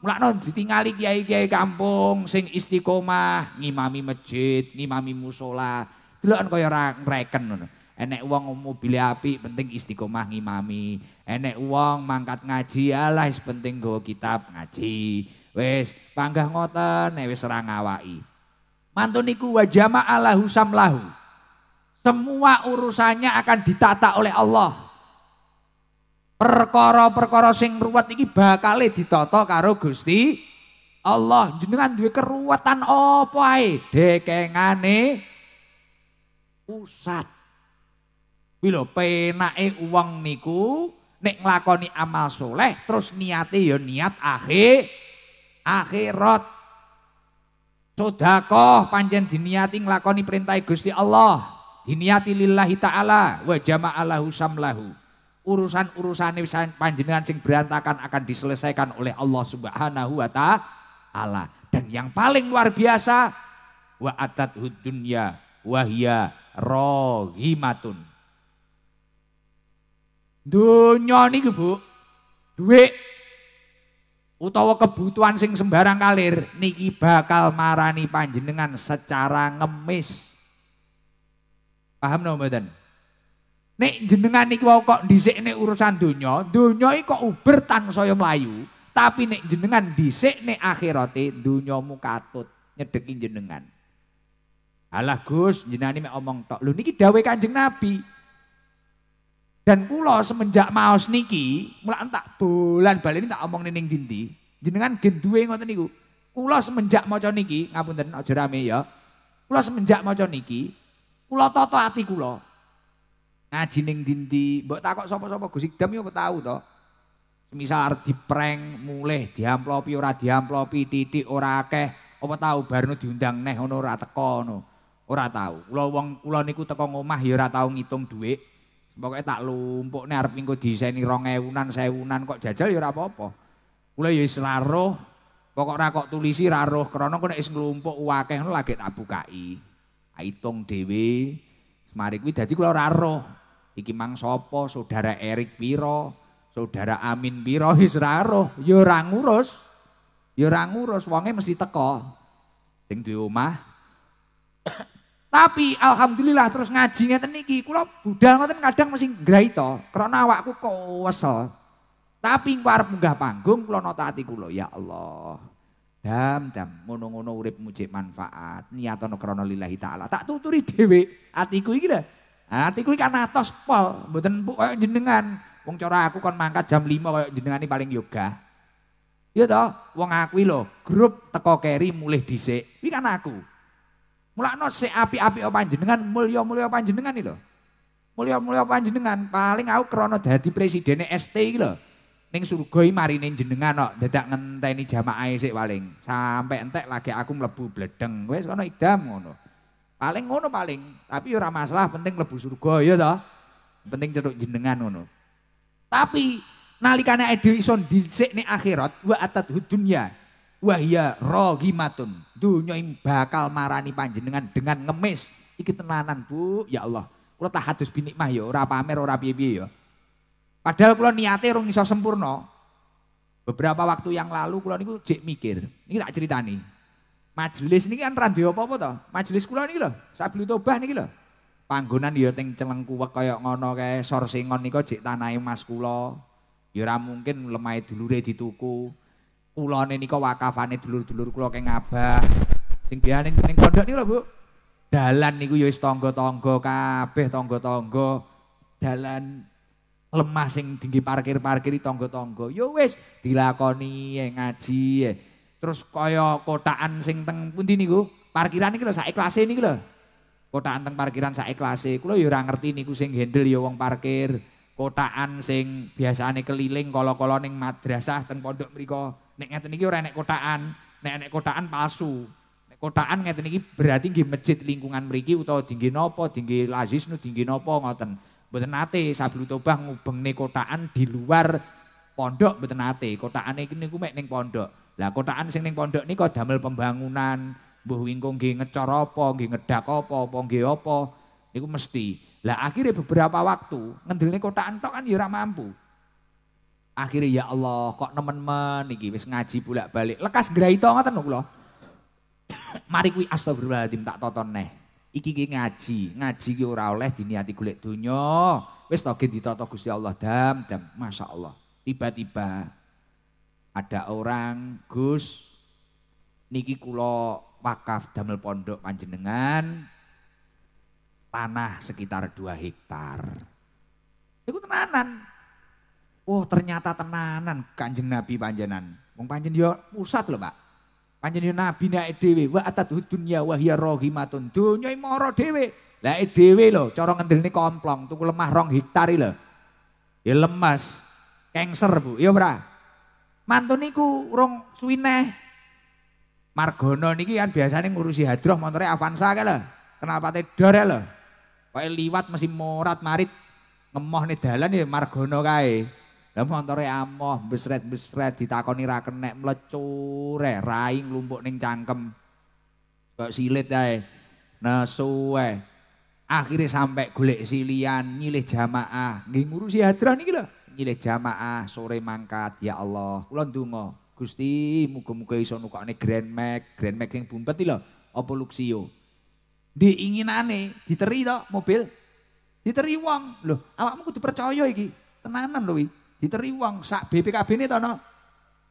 Mulakno ditingali kiai-kiai kampung sing istiqomah ngimami masjid, ngimami musola. Delokan kaya reken ngono. Enek wong mobile api, penting istiqomah ngimami. Enek wong mangkat ngaji alah penting go kitab ngaji. Wis panggah ngoten wis ora ngawaki. Mantun niku wa jama'alahu samlahu. Semua urusannya akan ditata oleh Allah perkara-perkara sing ruwet iki bakal ditata karo Gusti Allah. Jenengan duwe keruwetan apa ae? Dekengane pusat. Kuwi lho penake wong niku nek nglakoni amal soleh terus niate ya niat akhir akhirat. sedekah panjen diniati nglakoni perintah Gusti Allah. Diniati lillahi ta'ala wa jama'alahu samlahu urusan-urusan panjenengan sing berantakan akan diselesaikan oleh Allah Subhanahu wa taala. Dan yang paling luar biasa wa atat dunya wahya rohimatun. Dunya niku, Bu, duit utawa kebutuhan sing sembarang kalir niki bakal marani panjenengan secara ngemis. Paham no mboten? Nek jenengan iki wau kok dhisik nek urusan donya, donya iki kok uber saya mlayu, tapi nek jenengan dhisik nek akhirate donyamu katut nyedeki jenengan. Alah Gus, jenengan mek omong tok. Lho niki dawuh Kanjeng Nabi. Dan kula semenjak maos niki, mulak tak bulan balen tak omong ning dindi. Jenengan gen duwe ngoten niku. Kula semenjak maca niki, ngapunten aja rame ya. Kula semenjak maca niki, kula tata ati kula. ngaji ning dindi, mbok takok sapa-sapa Gus Idam yo tau to. Semisal arep dipreng mulih diamplopi ora diamplopi titik ora akeh, apa tau barno diundang neh ngono ora teko ngono. Ora tau. Kula wong kula niku teko ngomah ya ora tau ngitung dhuwit. Pokoknya tak lumpuk nih harap minggu diseni rong ewunan, sewunan, kok jajal ya ora apa-apa. Kulah ya isi raruh, pokok kok tulisi raruh, karena kena isi ngelumpuk uwakeh, lagi tak bukai. Aitong dewe, semarik widadi kulah raruh. iki mang Sopo, saudara Erik piro, saudara Amin piro Israro, ra urus, ya urus, ngurus. Ya mesti teko. Sing di rumah. Tapi alhamdulillah terus ngaji ngeten kulo budal ngoten kadang mesti ngrai to, karena awakku kowesel. Tapi arep munggah panggung kulo nota hati kulo, ya Allah. Dam dam ngono-ngono urip mujik manfaat, niatono krono lillahi taala. Tak tuturi dewe, hatiku ini dah. Ati kuwi kan atos pol, mboten koyo jenengan. Wong cara aku kon mangkat jam 5 koyo jenengan paling yoga. Ya iya toh, wong aku lho, grup teko keri mulih dhisik. Kuwi kan aku. Mulakno sik apik-apik panjenengan, mulya-mulya panjenengan iki lho. Mulya-mulya panjenengan, paling aku krana dadi presidene ST iki lho. Ning surga iki marine jenengan kok, dadak ngenteni jamaah sik paling. Sampai entek lagi aku mlebu bledeng. Wis ana idam ngono. Paling ngono paling, tapi ora masalah penting lebu surga ya toh. Penting ceruk jenengan ngono. Tapi nalikane dhewe iso ning akhirat wa atat dunya hiya rogimatun dunya bakal marani panjenengan dengan ngemis iki tenanan Bu ya Allah kula tak hadus binikmah ya ora pamer ora piye-piye ya padahal kula niate rung iso sempurna beberapa waktu yang lalu kula niku jek mikir ini tak ceritani Majelis niki kan randi apa-apa to? Majelis kula niki lho, sabli tobah niki lho. Panggonan ya teng celengkuwek kaya ngono kae sorsingon niku jek tanahe Mas kula. Ya ora mungkin lemahe dulure dituku. Kulone niku wakafane dulur-dulur kula kae ngabah. Sing biyane ning pondok niku lho, Bu. Dalan niku ya wis tangga-tangga kabeh tangga-tangga dalan lemah sing dinggi parkir-parkiri tangga-tangga. Ya wis dilakoni ya eh, ngaji ya. Eh. Terus kaya kotaan sing teng pundi niku? Parkiran niki lho sak klase niki lho. Kotaan teng parkiran sak klase. Kula ya ora ngerti niku sing handle yo wong parkir. Kotaan sing biasane keliling kala-kala ning madrasah teng pondok mriku. Nek ngeten iki ora enek kotaan, nek enek kotaan palsu. Nek kotaan ngeten iki berarti nggih masjid lingkungan mriki utawa tinggi napa, tinggi lazis nu tinggi napa ngoten. Mboten nate Sablu Tobah ngubengne kotaan di luar pondok mboten nate. Kotaane niku mek ning pondok. Lah kotakan sing ning pondok nika damel pembangunan, mbuh wingkung nggih ngecor apa, nggih ngedak apa, apa nggih apa niku mesti. Lah akhirnya beberapa waktu ngendelne kotakan tok kan ya ora mampu. Akhirnya ya Allah, kok nemen-men iki wis ngaji bolak-balik. Lekas graito ngoten lho kula. Mari kuwi astagfirullahaladzim tak toton neh. Iki ki ngaji, ngaji ki ora oleh diniati golek donya. Wis to ditata Gusti Allah dam dam, Masya Allah. Tiba-tiba ada orang Gus niki Kulo wakaf damel pondok panjenengan tanah sekitar dua hektar. Iku tenanan. Oh ternyata tenanan kanjeng Nabi panjenan. Wong panjen yo pusat loh Pak. Panjen yo Nabi naik dhewe wa atat dunia wa hiya matun Dunya moro dewi. Lah loh. Corong ngendil ini komplong tuku lemah rong hektari loh. Ya lemas, Kengser Bu. Ya berapa? Mantun niku urung suwineh. Margono niki kan biasanya ngurusi hadroh motornya Avanza kayak lo Kenal pate dore lo Kayak liwat masih morat marit ngemoh nih dalan ya Margono kai. Lah motornya amoh besret-besret ditakoni ra kenek mlecur eh, raing lumpuk neng cangkem. Kok silit kai, Nesu eh. akhirnya sampai sampe golek silian, nyilih jamaah, nggih ngurusi hadroh niki lho nyilih jamaah sore mangkat ya Allah. Kula ndonga, Gusti muga-muga iso nukokne Grand Max, Grand Max sing bumpet lho, apa Luxio. Diinginane diteri to mobil. Diteri wong. Lho, awakmu kudu percaya iki. Tenanan lho Diteri wong sak BPKB-ne to no.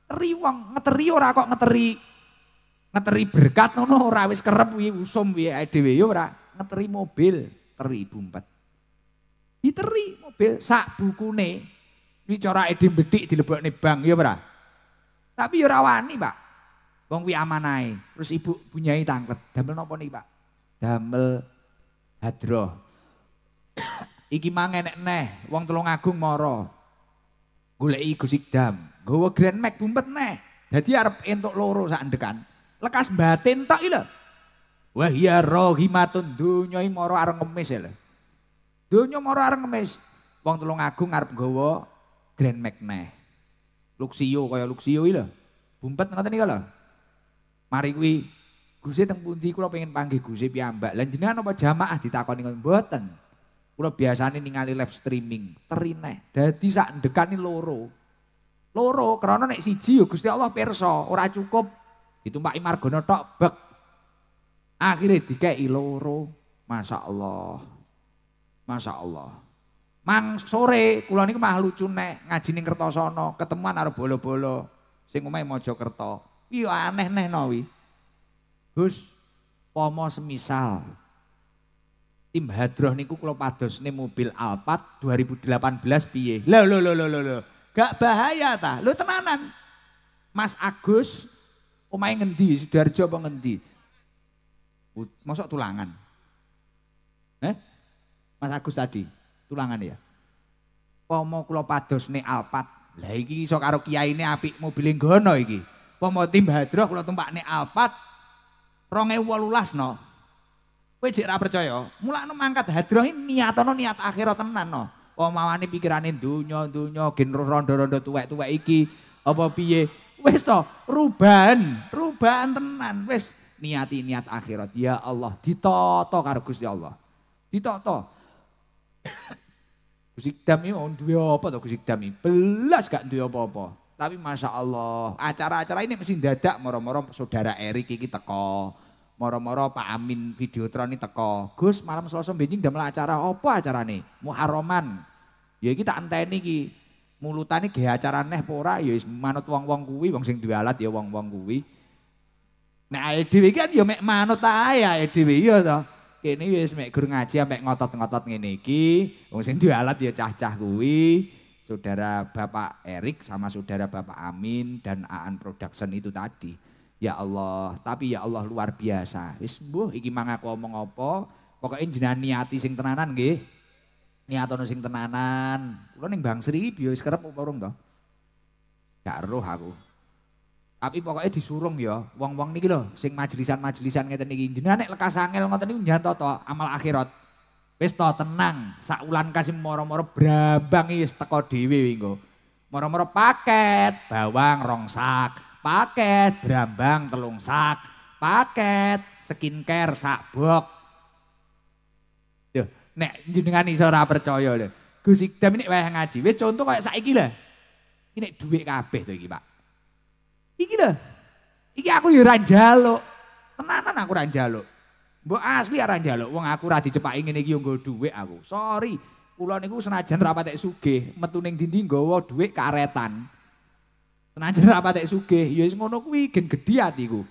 Teri wong, ngeteri ora kok ngeteri. Ngeteri berkat ngono ora wis kerep kuwi usum kuwi dhewe ya ora. Ngeteri mobil, teri bumpet. Diteri mobil sak bukune ini cara edim di dilebokne bank ya berat. Tapi ya rawani, Pak. Wong wi amanai. Terus ibu punyai tangket. Damel nopo nih, Pak? Damel hadroh. Iki mangen neh, wong telung agung moro. Gule iku sikdam. Gowo Grand mac bumbet neh. Jadi arep entuk loro sak endekan. Lekas batin tak ilah. Wah ya rahimatun dunya moro arang areng ya lho. Dunyo moro arang ngemis. Wong telung agung arep gowo. Grand Mac Luxio kaya Luxio iki lho. Bumpet ngoten niku lho. Mari kuwi Gusti teng pundi kula pengen panggil Gusti piyambak. Lah jenengan apa jamaah ditakoni ngoten mboten. Kula biasane ningali live streaming terineh. Dadi sak ndekani loro. Loro karena nek siji ya Gusti Allah pirsa, ora cukup. Ditumpaki margono tok bek. Akhirnya dikei loro. Masya Allah. Masya Allah. Mang sore kula niku mah lucu nek ngaji ning Kertosono, ketemuan karo bolo-bolo sing omahe Mojokerto. Iya aneh-aneh nawi. Gus, pomo semisal tim hadroh niku kula nih mobil Alphard 2018 piye. Lho lho lho lho lho. Gak bahaya ta? Lho tenanan. Mas Agus omahe ngendi? Sidoarjo apa ngendi? Mosok tulangan. Eh? Mas Agus tadi tulangan ya. Pomo ne alpat lagi sok iki iso karo api mau mobile gono iki. Pomo tim tumpak ne alpat, ronge lulas no. Kowe jek percaya, mulak no mangkat hadro niatono niat akhirat tenan no. Pomo wani pikiranin dunyo dunyo gen rondo-rondo tuwek-tuwek iki apa piye? Wes to, ruban ruban tenan. wes. niati niat akhirat. Ya Allah, ditoto karo Gusti Allah. Ditoto. Gus Ikdam ini mau duwe apa Tuh Gus Ikdam ini? Belas gak duwe apa-apa. Tapi Masya Allah, acara-acara ini mesti dadak moro-moro saudara Erik iki teko. Moro-moro Pak Amin Videotron ini teko. Gus malam Selasa Beijing damel acara apa acara nih? Muharoman. Ya kita anteni ki iki. Mulutane ge acara neh pora. ora ya manut wong-wong kuwi wong sing duwe alat ya wong-wong kuwi. nah, dhewe kan ya mek manut ae dhewe ya toh kene wis mek guru ngaji mek ngotot-ngotot ngene iki, wong sing duwe alat ya cah-cah kuwi. Saudara Bapak Erik sama saudara Bapak Amin dan Aan Production itu tadi. Ya Allah, tapi ya Allah luar biasa. Wis mbuh iki mang aku omong apa, pokoke jenengan niati sing tenanan nggih. Niatono sing tenanan. Kula ning Bang Sri biyo ya wis kerep apa urung to? Gak roh aku. Tapi pokoknya disurung ya, wong-wong niki loh, sing majelisan-majelisan ngeten niki. Jenengan nek lekas angel ngoten niku nyanto toto, amal akhirat. Wis to tenang, saulan kasih moro-moro brabang wis teko dhewe Moro-moro paket bawang rongsak, paket brambang telung sak, paket skincare sak bok, deh, nek jenengan iso ora percaya lho. Gus Ikdam ini wayah ngaji. Wis contoh kaya saiki gila, Ini duit kabeh tuh iki, Iki lah. Iki aku yo ora njaluk. Tenanan aku ora njaluk. Mbok asli ora njaluk. Wong aku ora dicepaki ngene iki yo nggo dhuwit aku. Sorry. Kula niku senajan ora patek sugih, metu ning dindi nggawa dhuwit karetan. Senajan ora patek sugih, ya wis ngono kuwi gen gedhi atiku.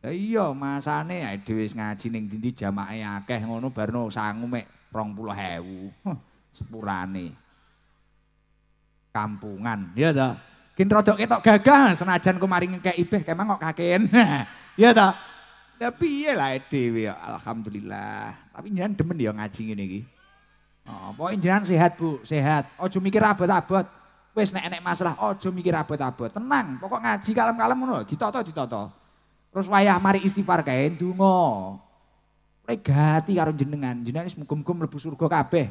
Ya iya, masane ae dhewe ngaji ning dindi jamake akeh ngono barno sangu mek 20.000. Huh, sepurane. Kampungan, ya toh. Kin rodok ketok gagah senajan kumaring kayak ibeh kemang kok kaken. ya ta. Ya piye lah dhewe ya, alhamdulillah. Tapi jangan demen dia ya ngaji ngene Oh, pokoknya jangan sehat Bu, sehat. Ojo mikir abot-abot. wes nek enek masalah ojo mikir abot-abot. Tenang, pokok ngaji kalem-kalem ngono, ditoto ditoto. Terus wayah mari istighfar kae ndonga. Regati karo jenengan, jenengan wis muga-muga mlebu surga kabeh.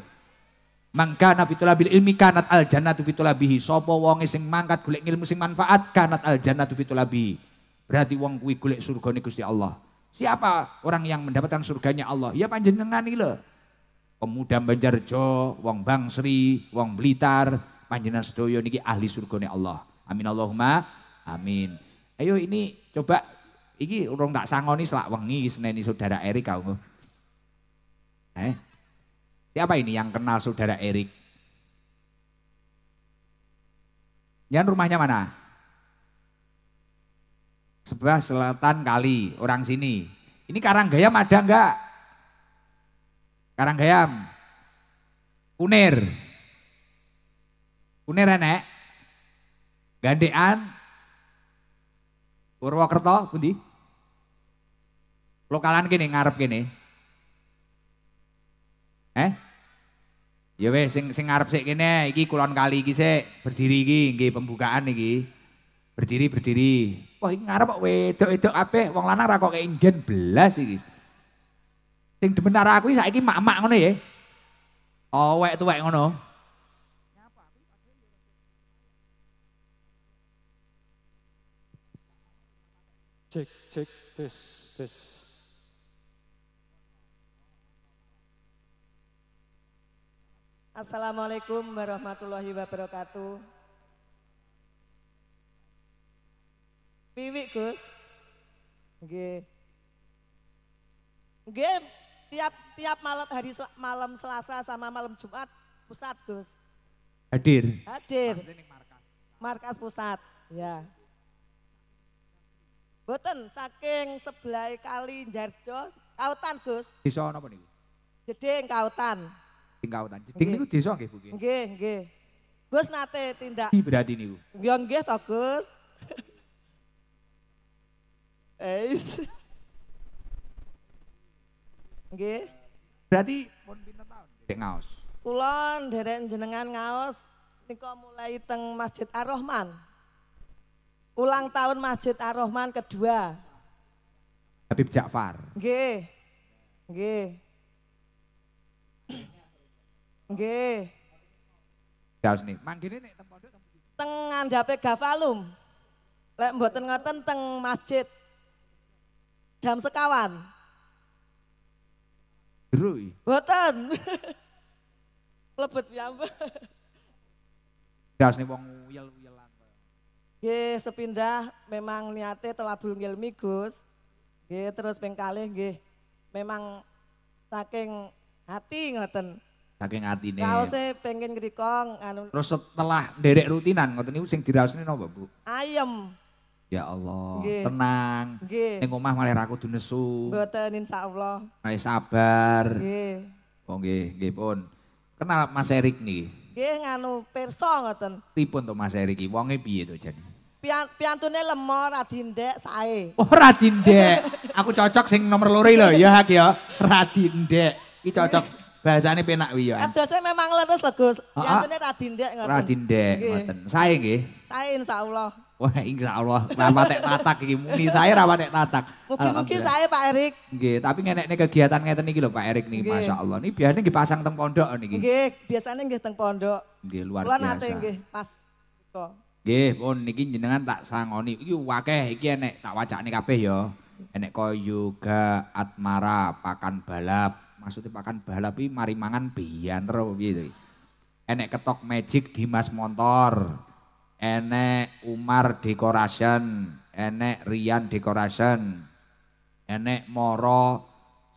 Mangkana fitulabil ilmi kanat al jannatu fitulabihi. Sopo wong sing mangkat golek ilmu sing manfaat kanat al jannatu fitulabihi. Berarti wong kuwi golek ni Gusti Allah. Siapa orang yang mendapatkan surganya Allah? Ya panjenengan iki Pemuda Banjarjo, wong Bangsri, wong Blitar, panjenengan sedaya niki ahli surgane Allah. Amin Allahumma amin. Ayo ini coba ini urung tak sangoni selak wengi seneni saudara Erik kau. Eh, Siapa ini yang kenal saudara Erik? Yang rumahnya mana? Sebelah selatan kali, orang sini. Ini Karanggayam ada enggak? Karanggayam. Kunir. Kunir enek. Gandean. Purwokerto, Budi. Lokalan gini ngarep gini, Eh? Ya wes, sing sing ngarep sik kene iki kulon kali iki sik berdiri iki nggih pembukaan iki. Berdiri berdiri. Wah iki ngarep kok wedok-wedok apik wong lanang ra kok enggen belas iki. Sing demen karo aku saiki mak-mak ngono ya. Owek oh, tuwek ngono. Cek cek tes tes Assalamualaikum warahmatullahi wabarakatuh. Wiwi Gus. Nggih. Nggih, tiap tiap malam hari sel, malam Selasa sama malam Jumat pusat Gus. Hadir. Hadir. Markas pusat, ya. Boten saking sebelah kali Jarjo, Kautan Gus. Bisa napa niku? Jeding Kautan tingkautan. Jeding niku desa nggih Bu nggih. Nggih, nggih. Gus nate tindak. Di berarti niku. Ya nggih to Gus. Eis. Nggih. Berarti pun pinten taun? Dek ngaos. Kula nderek jenengan ngaos nika mulai teng Masjid Ar-Rahman. Ulang tahun Masjid Ar-Rahman kedua. Habib Ja'far. Nggih. Nggih. Nggih. Daos nih. Manggene nek teng pondok teng ngandhape Gafalum. Lek mboten ngoten teng masjid. Jam sekawan. Jero iki. Mboten. Lebet piyambak. Daos nih wong uyel-uyelan. Nggih, sepindah memang niate telabul ngilmi Gus. Nggih, terus ping kalih nggih. Memang saking hati ngoten. Saking kalau saya pengen ngrikong anu. Terus setelah derek rutinan ngoten niku sing ini nopo Bu? ayam Ya Allah, Gye. tenang. Gye. Ning omah malah raku dunesu Betul, insya allah Malah sabar. Gye. Oh nggih, nggih pun. Kenal Mas Erik nih Nggih nganu perso ngoten. Pripun to Mas Erik iki? Wonge piye to jane? Pian, piantune lemah radindek sae. Oh radindek. Aku cocok sing nomor lori lho ya Hak ya. Radindek. Iki cocok ini penak wi ya. Kadose memang legus. lho Gus. Yantune radindek ngoten. Radindek Saya ini? Saya Insya Allah. Wah Insya Allah. rapatek tatak ini. muni saya rapatek tatak. mungkin Mungkin saya Pak Erik. Nggih, tapi ini kegiatan ngeten ini loh Pak Erik nih. Masya Allah. Biasanya biasanya pasang teng pondok niki. Biasanya biasane nggih teng pondok. Nggih, luar biasa. Luar nate pas Oke, pun ini jenengan tak sangoni. Ini wakeh ini enek tak nih kabeh ya. Enek kau juga atmara, pakan balap, maksudnya pakan balapi mari mangan biyan terus gitu Enek ketok magic Dimas motor enek Umar Decoration, enek Rian Decoration, enek Moro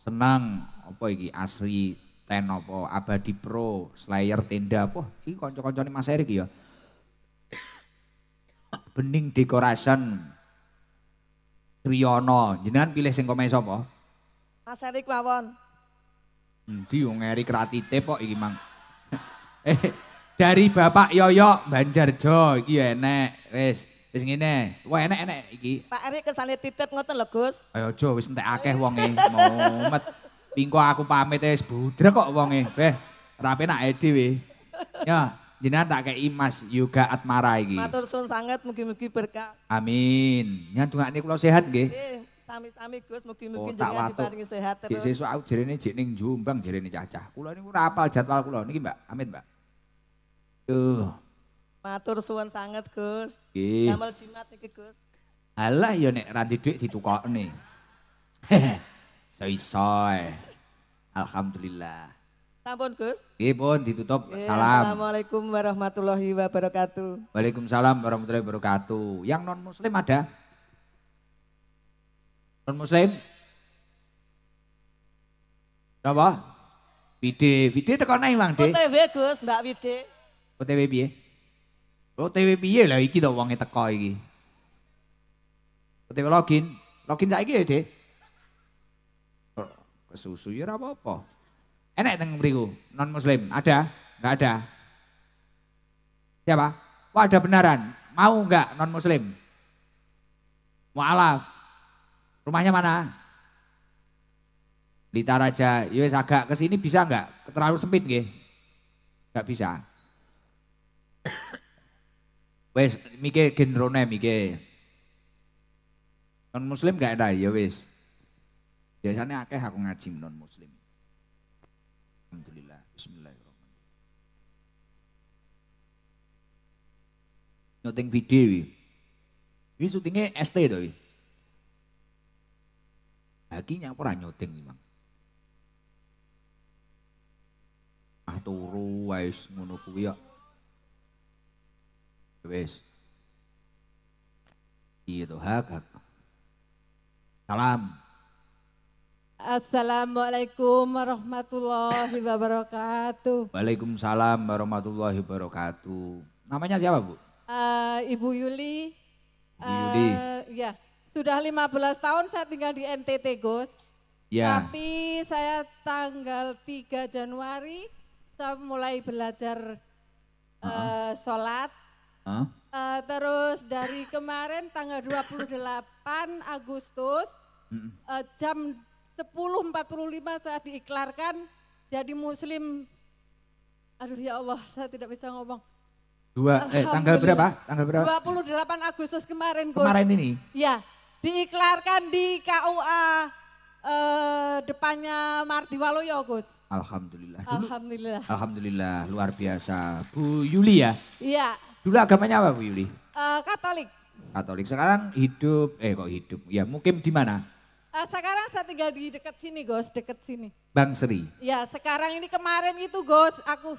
seneng apa iki Asri Ten apa Abadi Pro, Slayer Tenda apa iki kanca-kancane Mas Erik ya. Bening Decoration, Riyono, jenengan pilih sing komae sapa? Mas Erik mawon. Ndi wong eri kratite pok iki mang. Eh, dari Bapak Yoyo Banjarjo iki ya enek. Wis, wis ngene. Wah enek enek iki. Pak Erik kesane titip ngoten lho Gus. Ayo aja wis entek akeh wong e momet. Pingko aku pamit wis budrek kok wong e. Beh, rapi nak e dhewe. Ya, jenengan tak kei Mas Yoga Atmara iki. Matur suwun sanget mugi-mugi berkah. Amin. Ya kula sehat nggih. Nggih. Sami-sami Gus, mugi-mugi oh, jenengan diparingi sehat terus. Sesuk aku jerene jek ning Jombang jerene Cacah. Kula niku ora apal jadwal kula niki Mbak, Amin Mbak. Duh. Matur suwun sanget Gus. Nggih. Damel jimat niki Gus. Alah ya nek ra dhuwit ditukokne. Soisoy. Alhamdulillah. Sampun Gus. Nggih pun ditutup. Ye, Salam. Assalamualaikum warahmatullahi wabarakatuh. Waalaikumsalam warahmatullahi wabarakatuh. Yang non muslim ada? Non muslim? Napa? Wide, Wide teko nang Mang, Dik. OTW Gus, Mbak Wide. OTW piye? OTW piye lah iki to wonge teko iki. OTW login. Login saiki ya, Dik. Oh, kesusu ya apa-apa. Enak teng mriku, non muslim. Ada? Enggak ada. Siapa? Wah, ada benaran. Mau enggak non muslim? Mualaf. Rumahnya mana? Lita Raja, Yowes ya agak ke sini bisa nggak? Terlalu sempit nggih. Nggak bisa. wes mikir genrone mikir. Non muslim nggak ada ya wes. Biasanya akeh aku ngaji non muslim. Alhamdulillah. Bismillahirrahmanirrahim. Nyuting video. Ini syutingnya ST iki. Hakinya pernah nyuting Imam. Ah turu wae ngono kuwi ya. Wis. Itu iya hak hak. Salam. Assalamualaikum warahmatullahi wabarakatuh. Waalaikumsalam warahmatullahi wabarakatuh. Namanya siapa Bu? Uh, Ibu Yuli. Ibu Yuli. Uh, ya. Sudah 15 tahun saya tinggal di NTT, Gus. Ya. Tapi saya tanggal 3 Januari saya mulai belajar uh -huh. Uh, sholat. Uh? Uh, terus dari kemarin tanggal 28 Agustus eh, sepuluh uh, jam 10.45 saya diiklarkan jadi muslim. Aduh ya Allah, saya tidak bisa ngomong. Dua eh tanggal berapa? Tanggal berapa? 28 Agustus kemarin, Gus. Kemarin ini. Ya diiklarkan di KUA eh, depannya Marti Waluyo ya, Gus. Alhamdulillah. Dulu, Alhamdulillah. Alhamdulillah luar biasa. Bu Yuli ya? Iya. Dulu agamanya apa Bu Yuli? Eh, Katolik. Katolik. Sekarang hidup, eh kok hidup? Ya mungkin di mana? Uh, sekarang saya tinggal di dekat sini Gus, dekat sini. Bang Sri. Ya sekarang ini kemarin itu Gus, aku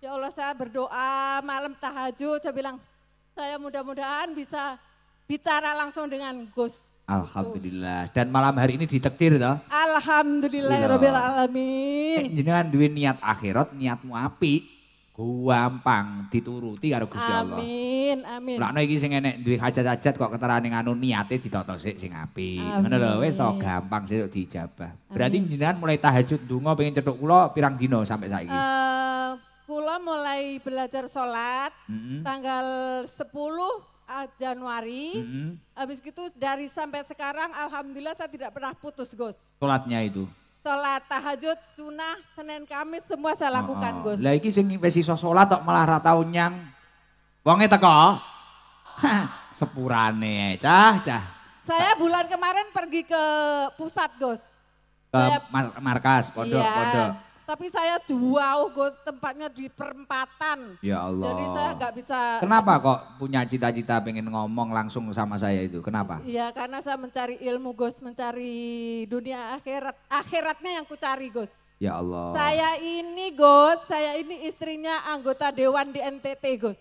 ya Allah saya berdoa malam tahajud, saya bilang saya mudah-mudahan bisa bicara langsung dengan Gus. Alhamdulillah. Dan malam hari ini ditektir toh. Alhamdulillah iya. rabbil alamin. Eh, jenengan duwe niat akhirat, niatmu api, Gampang dituruti karo Gusti Allah. Amin, amin. Lakno iki sing enek duwe hajat-hajat kok keterane nganu niate ditoto sik sing api. Ngono lho wis toh gampang sik dijabah. Berarti jenengan mulai tahajud donga pengen cetuk kula pirang dino sampai saiki? Uh, kula mulai belajar salat mm -hmm. tanggal 10 Januari. Mm-hmm. Habis itu dari sampai sekarang alhamdulillah saya tidak pernah putus Gus. Sholatnya itu? Sholat tahajud, sunnah, Senin, Kamis semua saya lakukan oh, oh. Gus. Lah ini sing wis sholat atau malah ratau nyang. Wonge teko. sepurane cah cah. Saya bulan kemarin pergi ke pusat Gus. Ke saya, mar markas pondok iya. pondok tapi saya wow gue tempatnya di perempatan. Ya Allah. Jadi saya nggak bisa. Kenapa kok punya cita-cita pengen ngomong langsung sama saya itu? Kenapa? Ya karena saya mencari ilmu Gus, mencari dunia akhirat. Akhiratnya yang ku cari Gus. Ya Allah. Saya ini Gus, saya ini istrinya anggota Dewan di NTT Gus.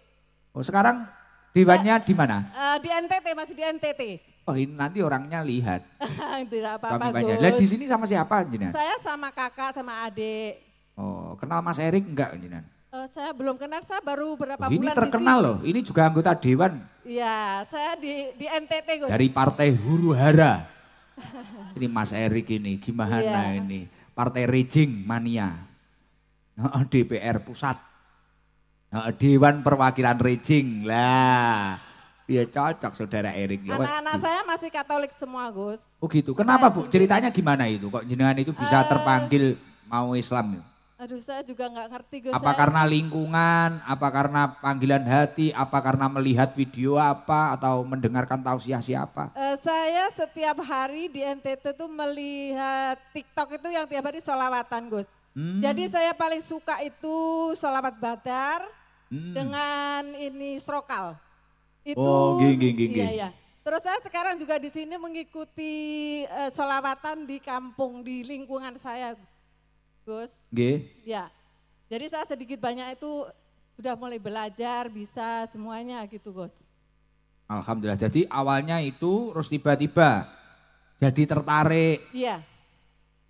Oh sekarang Dewannya di mana? Uh, di NTT, masih di NTT. Oh ini nanti orangnya lihat. Tidak apa-apa di sini sama siapa Jinan? Saya sama kakak sama adik. Oh kenal Mas Erik enggak Jinan? Uh, eh, saya belum kenal, saya baru berapa oh, bulan Ini terkenal loh, ini juga anggota Dewan. Iya, saya di, di NTT Gus. Dari Partai Huru Hara. ini Mas Erik ini, gimana ya. ini? Partai Rejing Mania. DPR Pusat. Dewan Perwakilan Rejing lah. Iya cocok saudara Erik. Ya, Anak-anak saya masih Katolik semua Gus. Oh gitu. Kenapa Bu? Eh, Ceritanya gimana itu? Kok jenengan itu bisa uh, terpanggil mau Islam? Aduh saya juga nggak ngerti Gus. Apa saya. karena lingkungan? Apa karena panggilan hati? Apa karena melihat video apa? Atau mendengarkan tausiah siapa? Uh, saya setiap hari di NTT itu melihat TikTok itu yang tiap hari solawatan Gus. Hmm. Jadi saya paling suka itu solawat badar hmm. dengan ini strokal. Itu, oh, gini, gini, gini. Iya, iya. Terus saya sekarang juga di sini mengikuti uh, eh, solawatan di kampung, di lingkungan saya, Gus. G. Ya, jadi saya sedikit banyak itu sudah mulai belajar, bisa semuanya gitu, Gus. Alhamdulillah, jadi awalnya itu terus tiba-tiba jadi tertarik. Iya.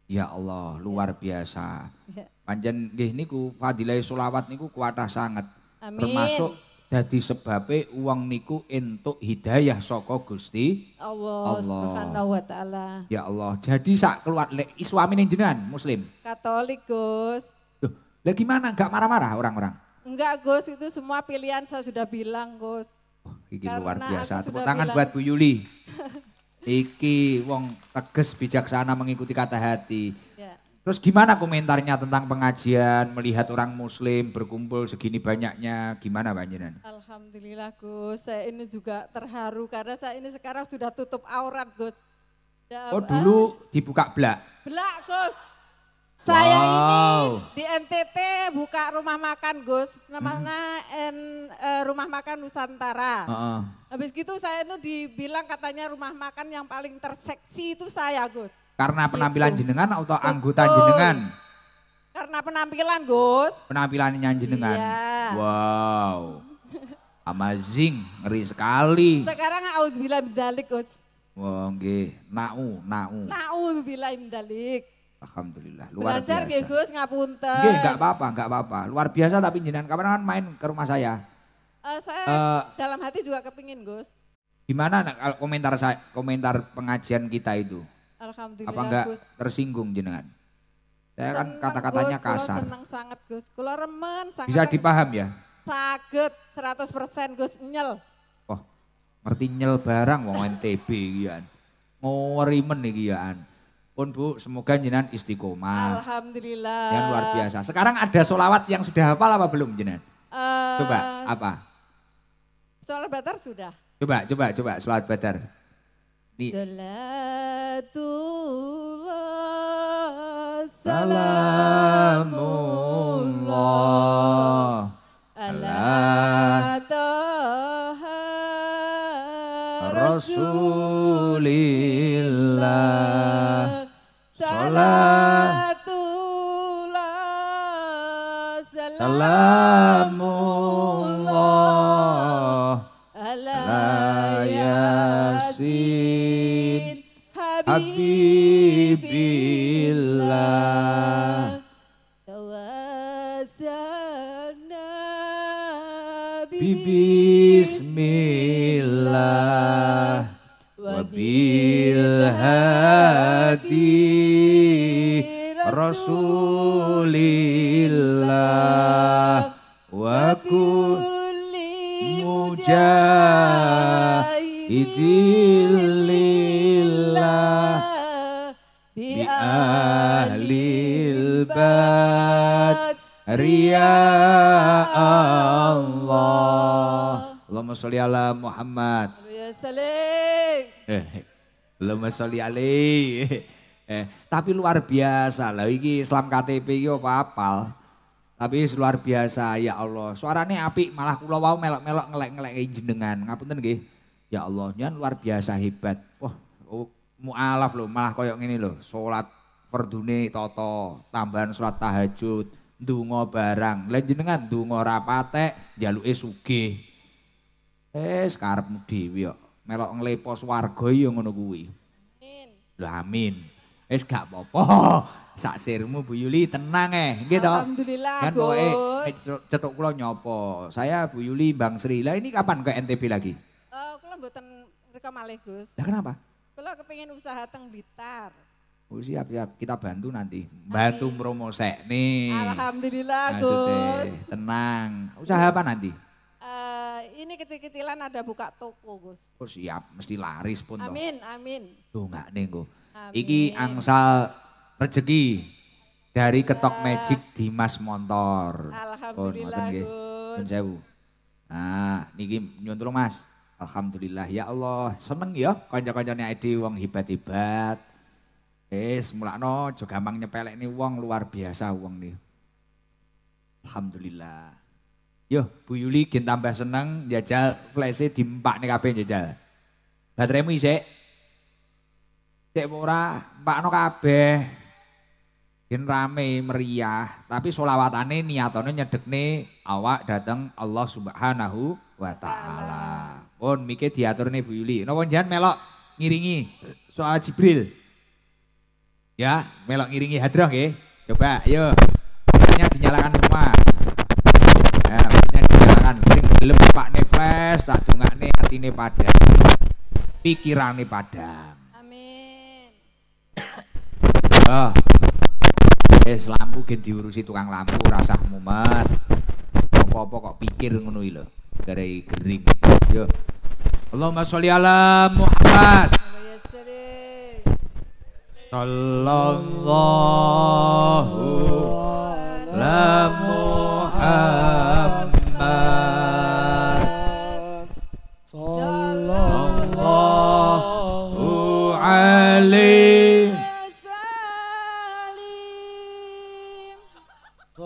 Ya Allah, luar iya. biasa. Ya. Panjen gini niku fadilai sulawat niku kuatah sangat. Amin. Termasuk jadi sebabnya uang niku untuk hidayah soko Gusti Allah, Allah. Subhanahu wa taala. Ya Allah. Jadi sak keluar lek suami ning muslim. Katolik, Gus. Duh, le gimana enggak marah-marah orang-orang? Enggak, Gus, itu semua pilihan saya sudah bilang, Gus. Oh, iki luar biasa. Tepuk tangan bilang. buat Bu Yuli. iki wong tegas bijaksana mengikuti kata hati. Terus gimana komentarnya tentang pengajian, melihat orang muslim berkumpul segini banyaknya, gimana Mbak Alhamdulillah Gus, saya ini juga terharu karena saya ini sekarang sudah tutup aurat Gus. Dan, oh dulu uh, dibuka belak? Belak Gus. Wow. Saya ini di NTT buka rumah makan Gus, namanya hmm. uh, rumah makan Nusantara. Uh -uh. Habis gitu saya itu dibilang katanya rumah makan yang paling terseksi itu saya Gus. Karena gitu. penampilan jenengan atau Betul. anggota jenengan? Karena penampilan Gus. Penampilannya jenengan. Iya. Wow. Amazing, ngeri sekali. Sekarang bila mendalik Gus. Wah, wow, nggih. Nau, nau. Nau bila mendalik. Alhamdulillah, luar Belajar biasa. Belajar Gus, ngapunten. Nggih, enggak apa-apa, enggak apa-apa. Luar biasa tapi jenengan kapan main ke rumah saya? Uh, saya uh, dalam hati juga kepingin Gus. Gimana komentar saya, komentar pengajian kita itu? Alhamdulillah Apa enggak Gus. tersinggung jenengan? Saya kan kata-katanya kasar. Seneng sangat Gus. Kulo remen sangat. Bisa dipaham ya? Sakit 100% Gus nyel. Oh, ngerti nyel barang wong NTB gian, Ngorimen nih kian. Pun Bu, semoga jenengan istiqomah. Alhamdulillah. Yang luar biasa. Sekarang ada solawat yang sudah hafal apa belum jenengan? Uh, coba apa? Solawat batar sudah. Coba, coba, coba solawat batar. Di. Salatullah salamullah ala taha rasulillah salatullah salamullah Habibillah Tawassalna Bismillah Wabil hadi Rasulillah Wa kulli ahlil bad Ria Allah Allahumma sholli ala Muhammad eh, eh. Allahumma sholli ala. eh, tapi luar biasa lah iki Islam KTP yo apa apal tapi luar biasa ya Allah suaranya api malah kula wau melok-melok ngelek-ngelek jenengan ngapunten nggih ya Allah nyan luar biasa hebat wah oh, mualaf loh malah koyok ini loh sholat fardune toto, tambahan surat tahajud, dungo barang. lanjut dengan dungo rapate, jalur njaluke sugih. Eh, sekarang dhewe Melok nglepos wargo yang ngono kuwi. Amin. Lah amin. Wis gak apa Sak sirmu Bu Yuli tenang eh, gitu, Alhamdulillah. Kan kowe eh, cetuk kula nyopo. Saya Bu Yuli Bang Sri. Lah ini kapan ke NTB lagi? Eh, uh, kula mboten reka malih, Gus. Lah kenapa? Kula kepengin usaha teng Blitar. Oh siap siap kita bantu nanti. Bantu meromosek nih. Alhamdulillah Maksudnya, Gus. Tenang. Usaha apa nanti? Uh, ini kecil-kecilan ada buka toko Gus. Oh siap mesti laris pun. Amin toh. amin. Tuh nggak nih Gus. Iki angsal rezeki dari ketok uh, magic Dimas Montor. Alhamdulillah oh, Gus. Nah niki nyuwun Mas. Alhamdulillah ya Allah seneng ya kanca-kancane ID wong hibat-hibat. Eh, Wis mulakno aja gampang nyepelekne uang luar biasa uang nih. Alhamdulillah. Yo, Bu Yuli gen tambah seneng jajal flash diempakne kabeh jajal. Bateraimu isik. Cek ora, Mbak kabeh. Gen rame meriah, tapi solawatane niatane nyedekne awak datang Allah Subhanahu wa taala. Pun diatur diaturne Bu Yuli. Napa no, jangan melok ngiringi soal Jibril. Ya, melok ngiringi hadroh ya Coba, ayo. Mic-nya dinyalakan semua. Ya, mic-nya dinyalakan. Sing gelem pakne flash, tak dongakne atine padang. Pikirane padang. Amin. Oh. eh lampu ge diurusi tukang lampu, rasa mumet. Apa-apa kok pikir ngunuhi lo, Dari gering. Yo. Allahumma sholli ala Muhammad. Sallallahu la Muhammad Sallallahu alaihi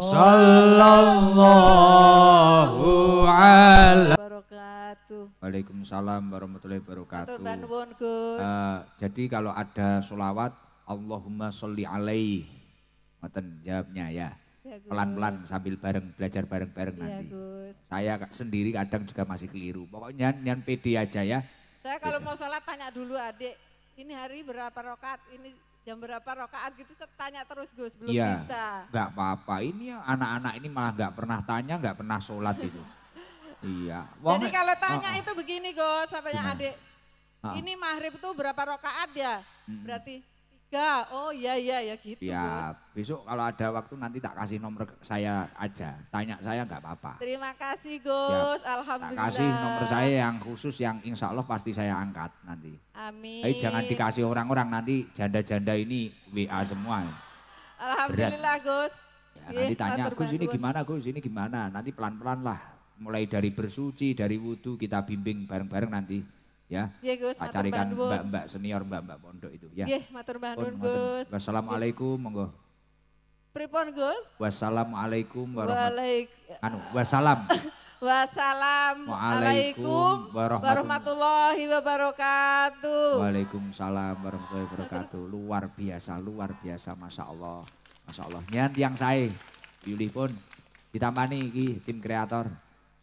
Sallallahu alaihi Waalaikumsalam warahmatullahi wabarakatuh. Uh, jadi kalau ada solawat Allahumma sholli alaihi. maten jawabnya ya. ya Pelan-pelan ya, sambil bareng belajar bareng-bareng ya, nanti. Gus. Saya sendiri kadang juga masih keliru. Pokoknya nyan PD aja ya. Saya kalau mau sholat tanya dulu adik, ini hari berapa rokat, ini jam berapa rokaat gitu saya tanya terus Gus, belum ya, bisa. Enggak apa-apa, ini anak-anak ini malah enggak pernah tanya, enggak pernah sholat itu. iya. Jadi kalau tanya uh, uh. itu begini Gus, sampai adik, uh, ini maghrib tuh berapa rokaat ya? Berarti oh iya iya ya gitu. Ya, besok kalau ada waktu nanti tak kasih nomor saya aja. Tanya saya nggak apa-apa. Terima kasih Gus, ya, Alhamdulillah. Tak kasih nomor saya yang khusus yang insya Allah pasti saya angkat nanti. Amin. Tapi jangan dikasih orang-orang nanti janda-janda ini WA semua. Alhamdulillah Berat. Gus. Ya, Ye, nanti iya, tanya, Gus ini gimana Gus, ini gimana. Nanti pelan-pelan lah. Mulai dari bersuci, dari wudhu kita bimbing bareng-bareng nanti ya. Yeah, Gus, mbak-mbak senior, mbak-mbak pondok itu ya. Yeah, matur nuwun Gus. Wassalamualaikum, monggo. Pripun Gus? Wassalamualaikum anu, warahmatullahi wabarakatuh. Anu, wassalam. Wassalamualaikum warahmatullahi wabarakatuh. Waalaikumsalam warahmatullahi wabarakatuh. Luar biasa, luar biasa Masya Allah. Masya Allah. Nyan tiang saya, Yuli pun ditambah nih, tim kreator.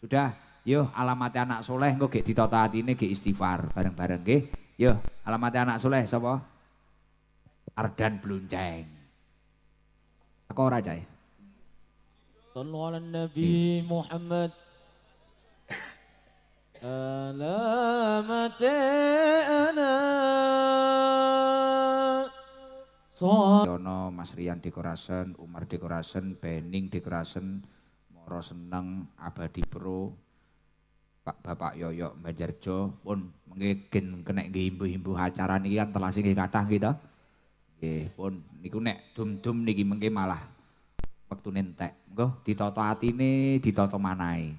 Sudah Yo alamatnya anak soleh engko gek ditata ini gak istighfar bareng-bareng gue. Yo alamatnya anak soleh siapa Ardan Blunceng. Aku ora aja. Sallu Nabi iya. Muhammad. Alamat anak Yono, Mas Rian Dekorasen, Umar Dekorasen, Bening Dekorasen, Moro Seneng, Abadi Pro, Pak Bapak Yoyo Majarjo pun mungkin kena gimbu himbu acara ini kan telah sih kita. Nggih, pun niku nek dum-dum niki mungkin malah waktu di toto Monggo hati di toto manai,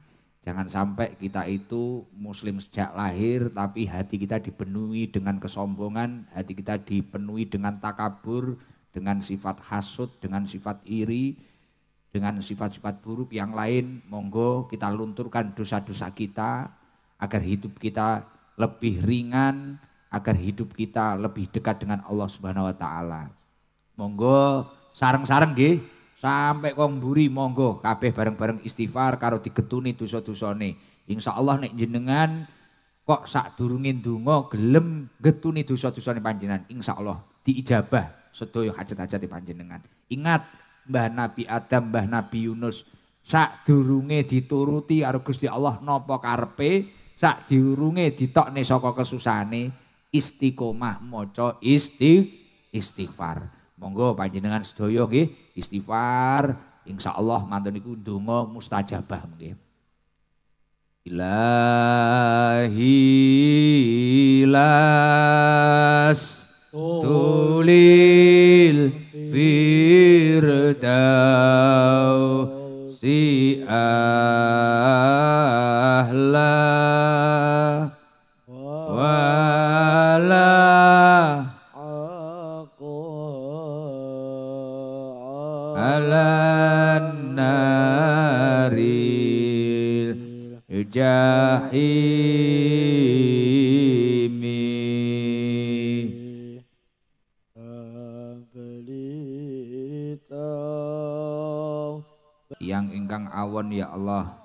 Jangan sampai kita itu muslim sejak lahir tapi hati kita dipenuhi dengan kesombongan, hati kita dipenuhi dengan takabur, dengan sifat hasut, dengan sifat iri, dengan sifat-sifat buruk yang lain, monggo kita lunturkan dosa-dosa kita agar hidup kita lebih ringan, agar hidup kita lebih dekat dengan Allah Subhanahu wa taala. Monggo sarang-sarang nggih sampai kong monggo kabeh bareng-bareng istighfar karo digetuni dosa-dosane. Insya Allah nek jenengan kok sak durungin dungo gelem getuni dosa-dosane panjenengan, insya Allah diijabah sedoyo hajat-hajat panjenengan. Ingat Mbah Nabi Adam, Mbah Nabi Yunus sak dituruti karo Gusti Allah napa karepe, sak durunge ditokne saka kesusane istiqomah maca isti istighfar. Monggo panjenengan sedaya nggih istighfar insyaallah mantun iku donga mustajabah nggih. Ilahi las oh. tulil firdau si ahla wala alan naril jahil Awan ya Allah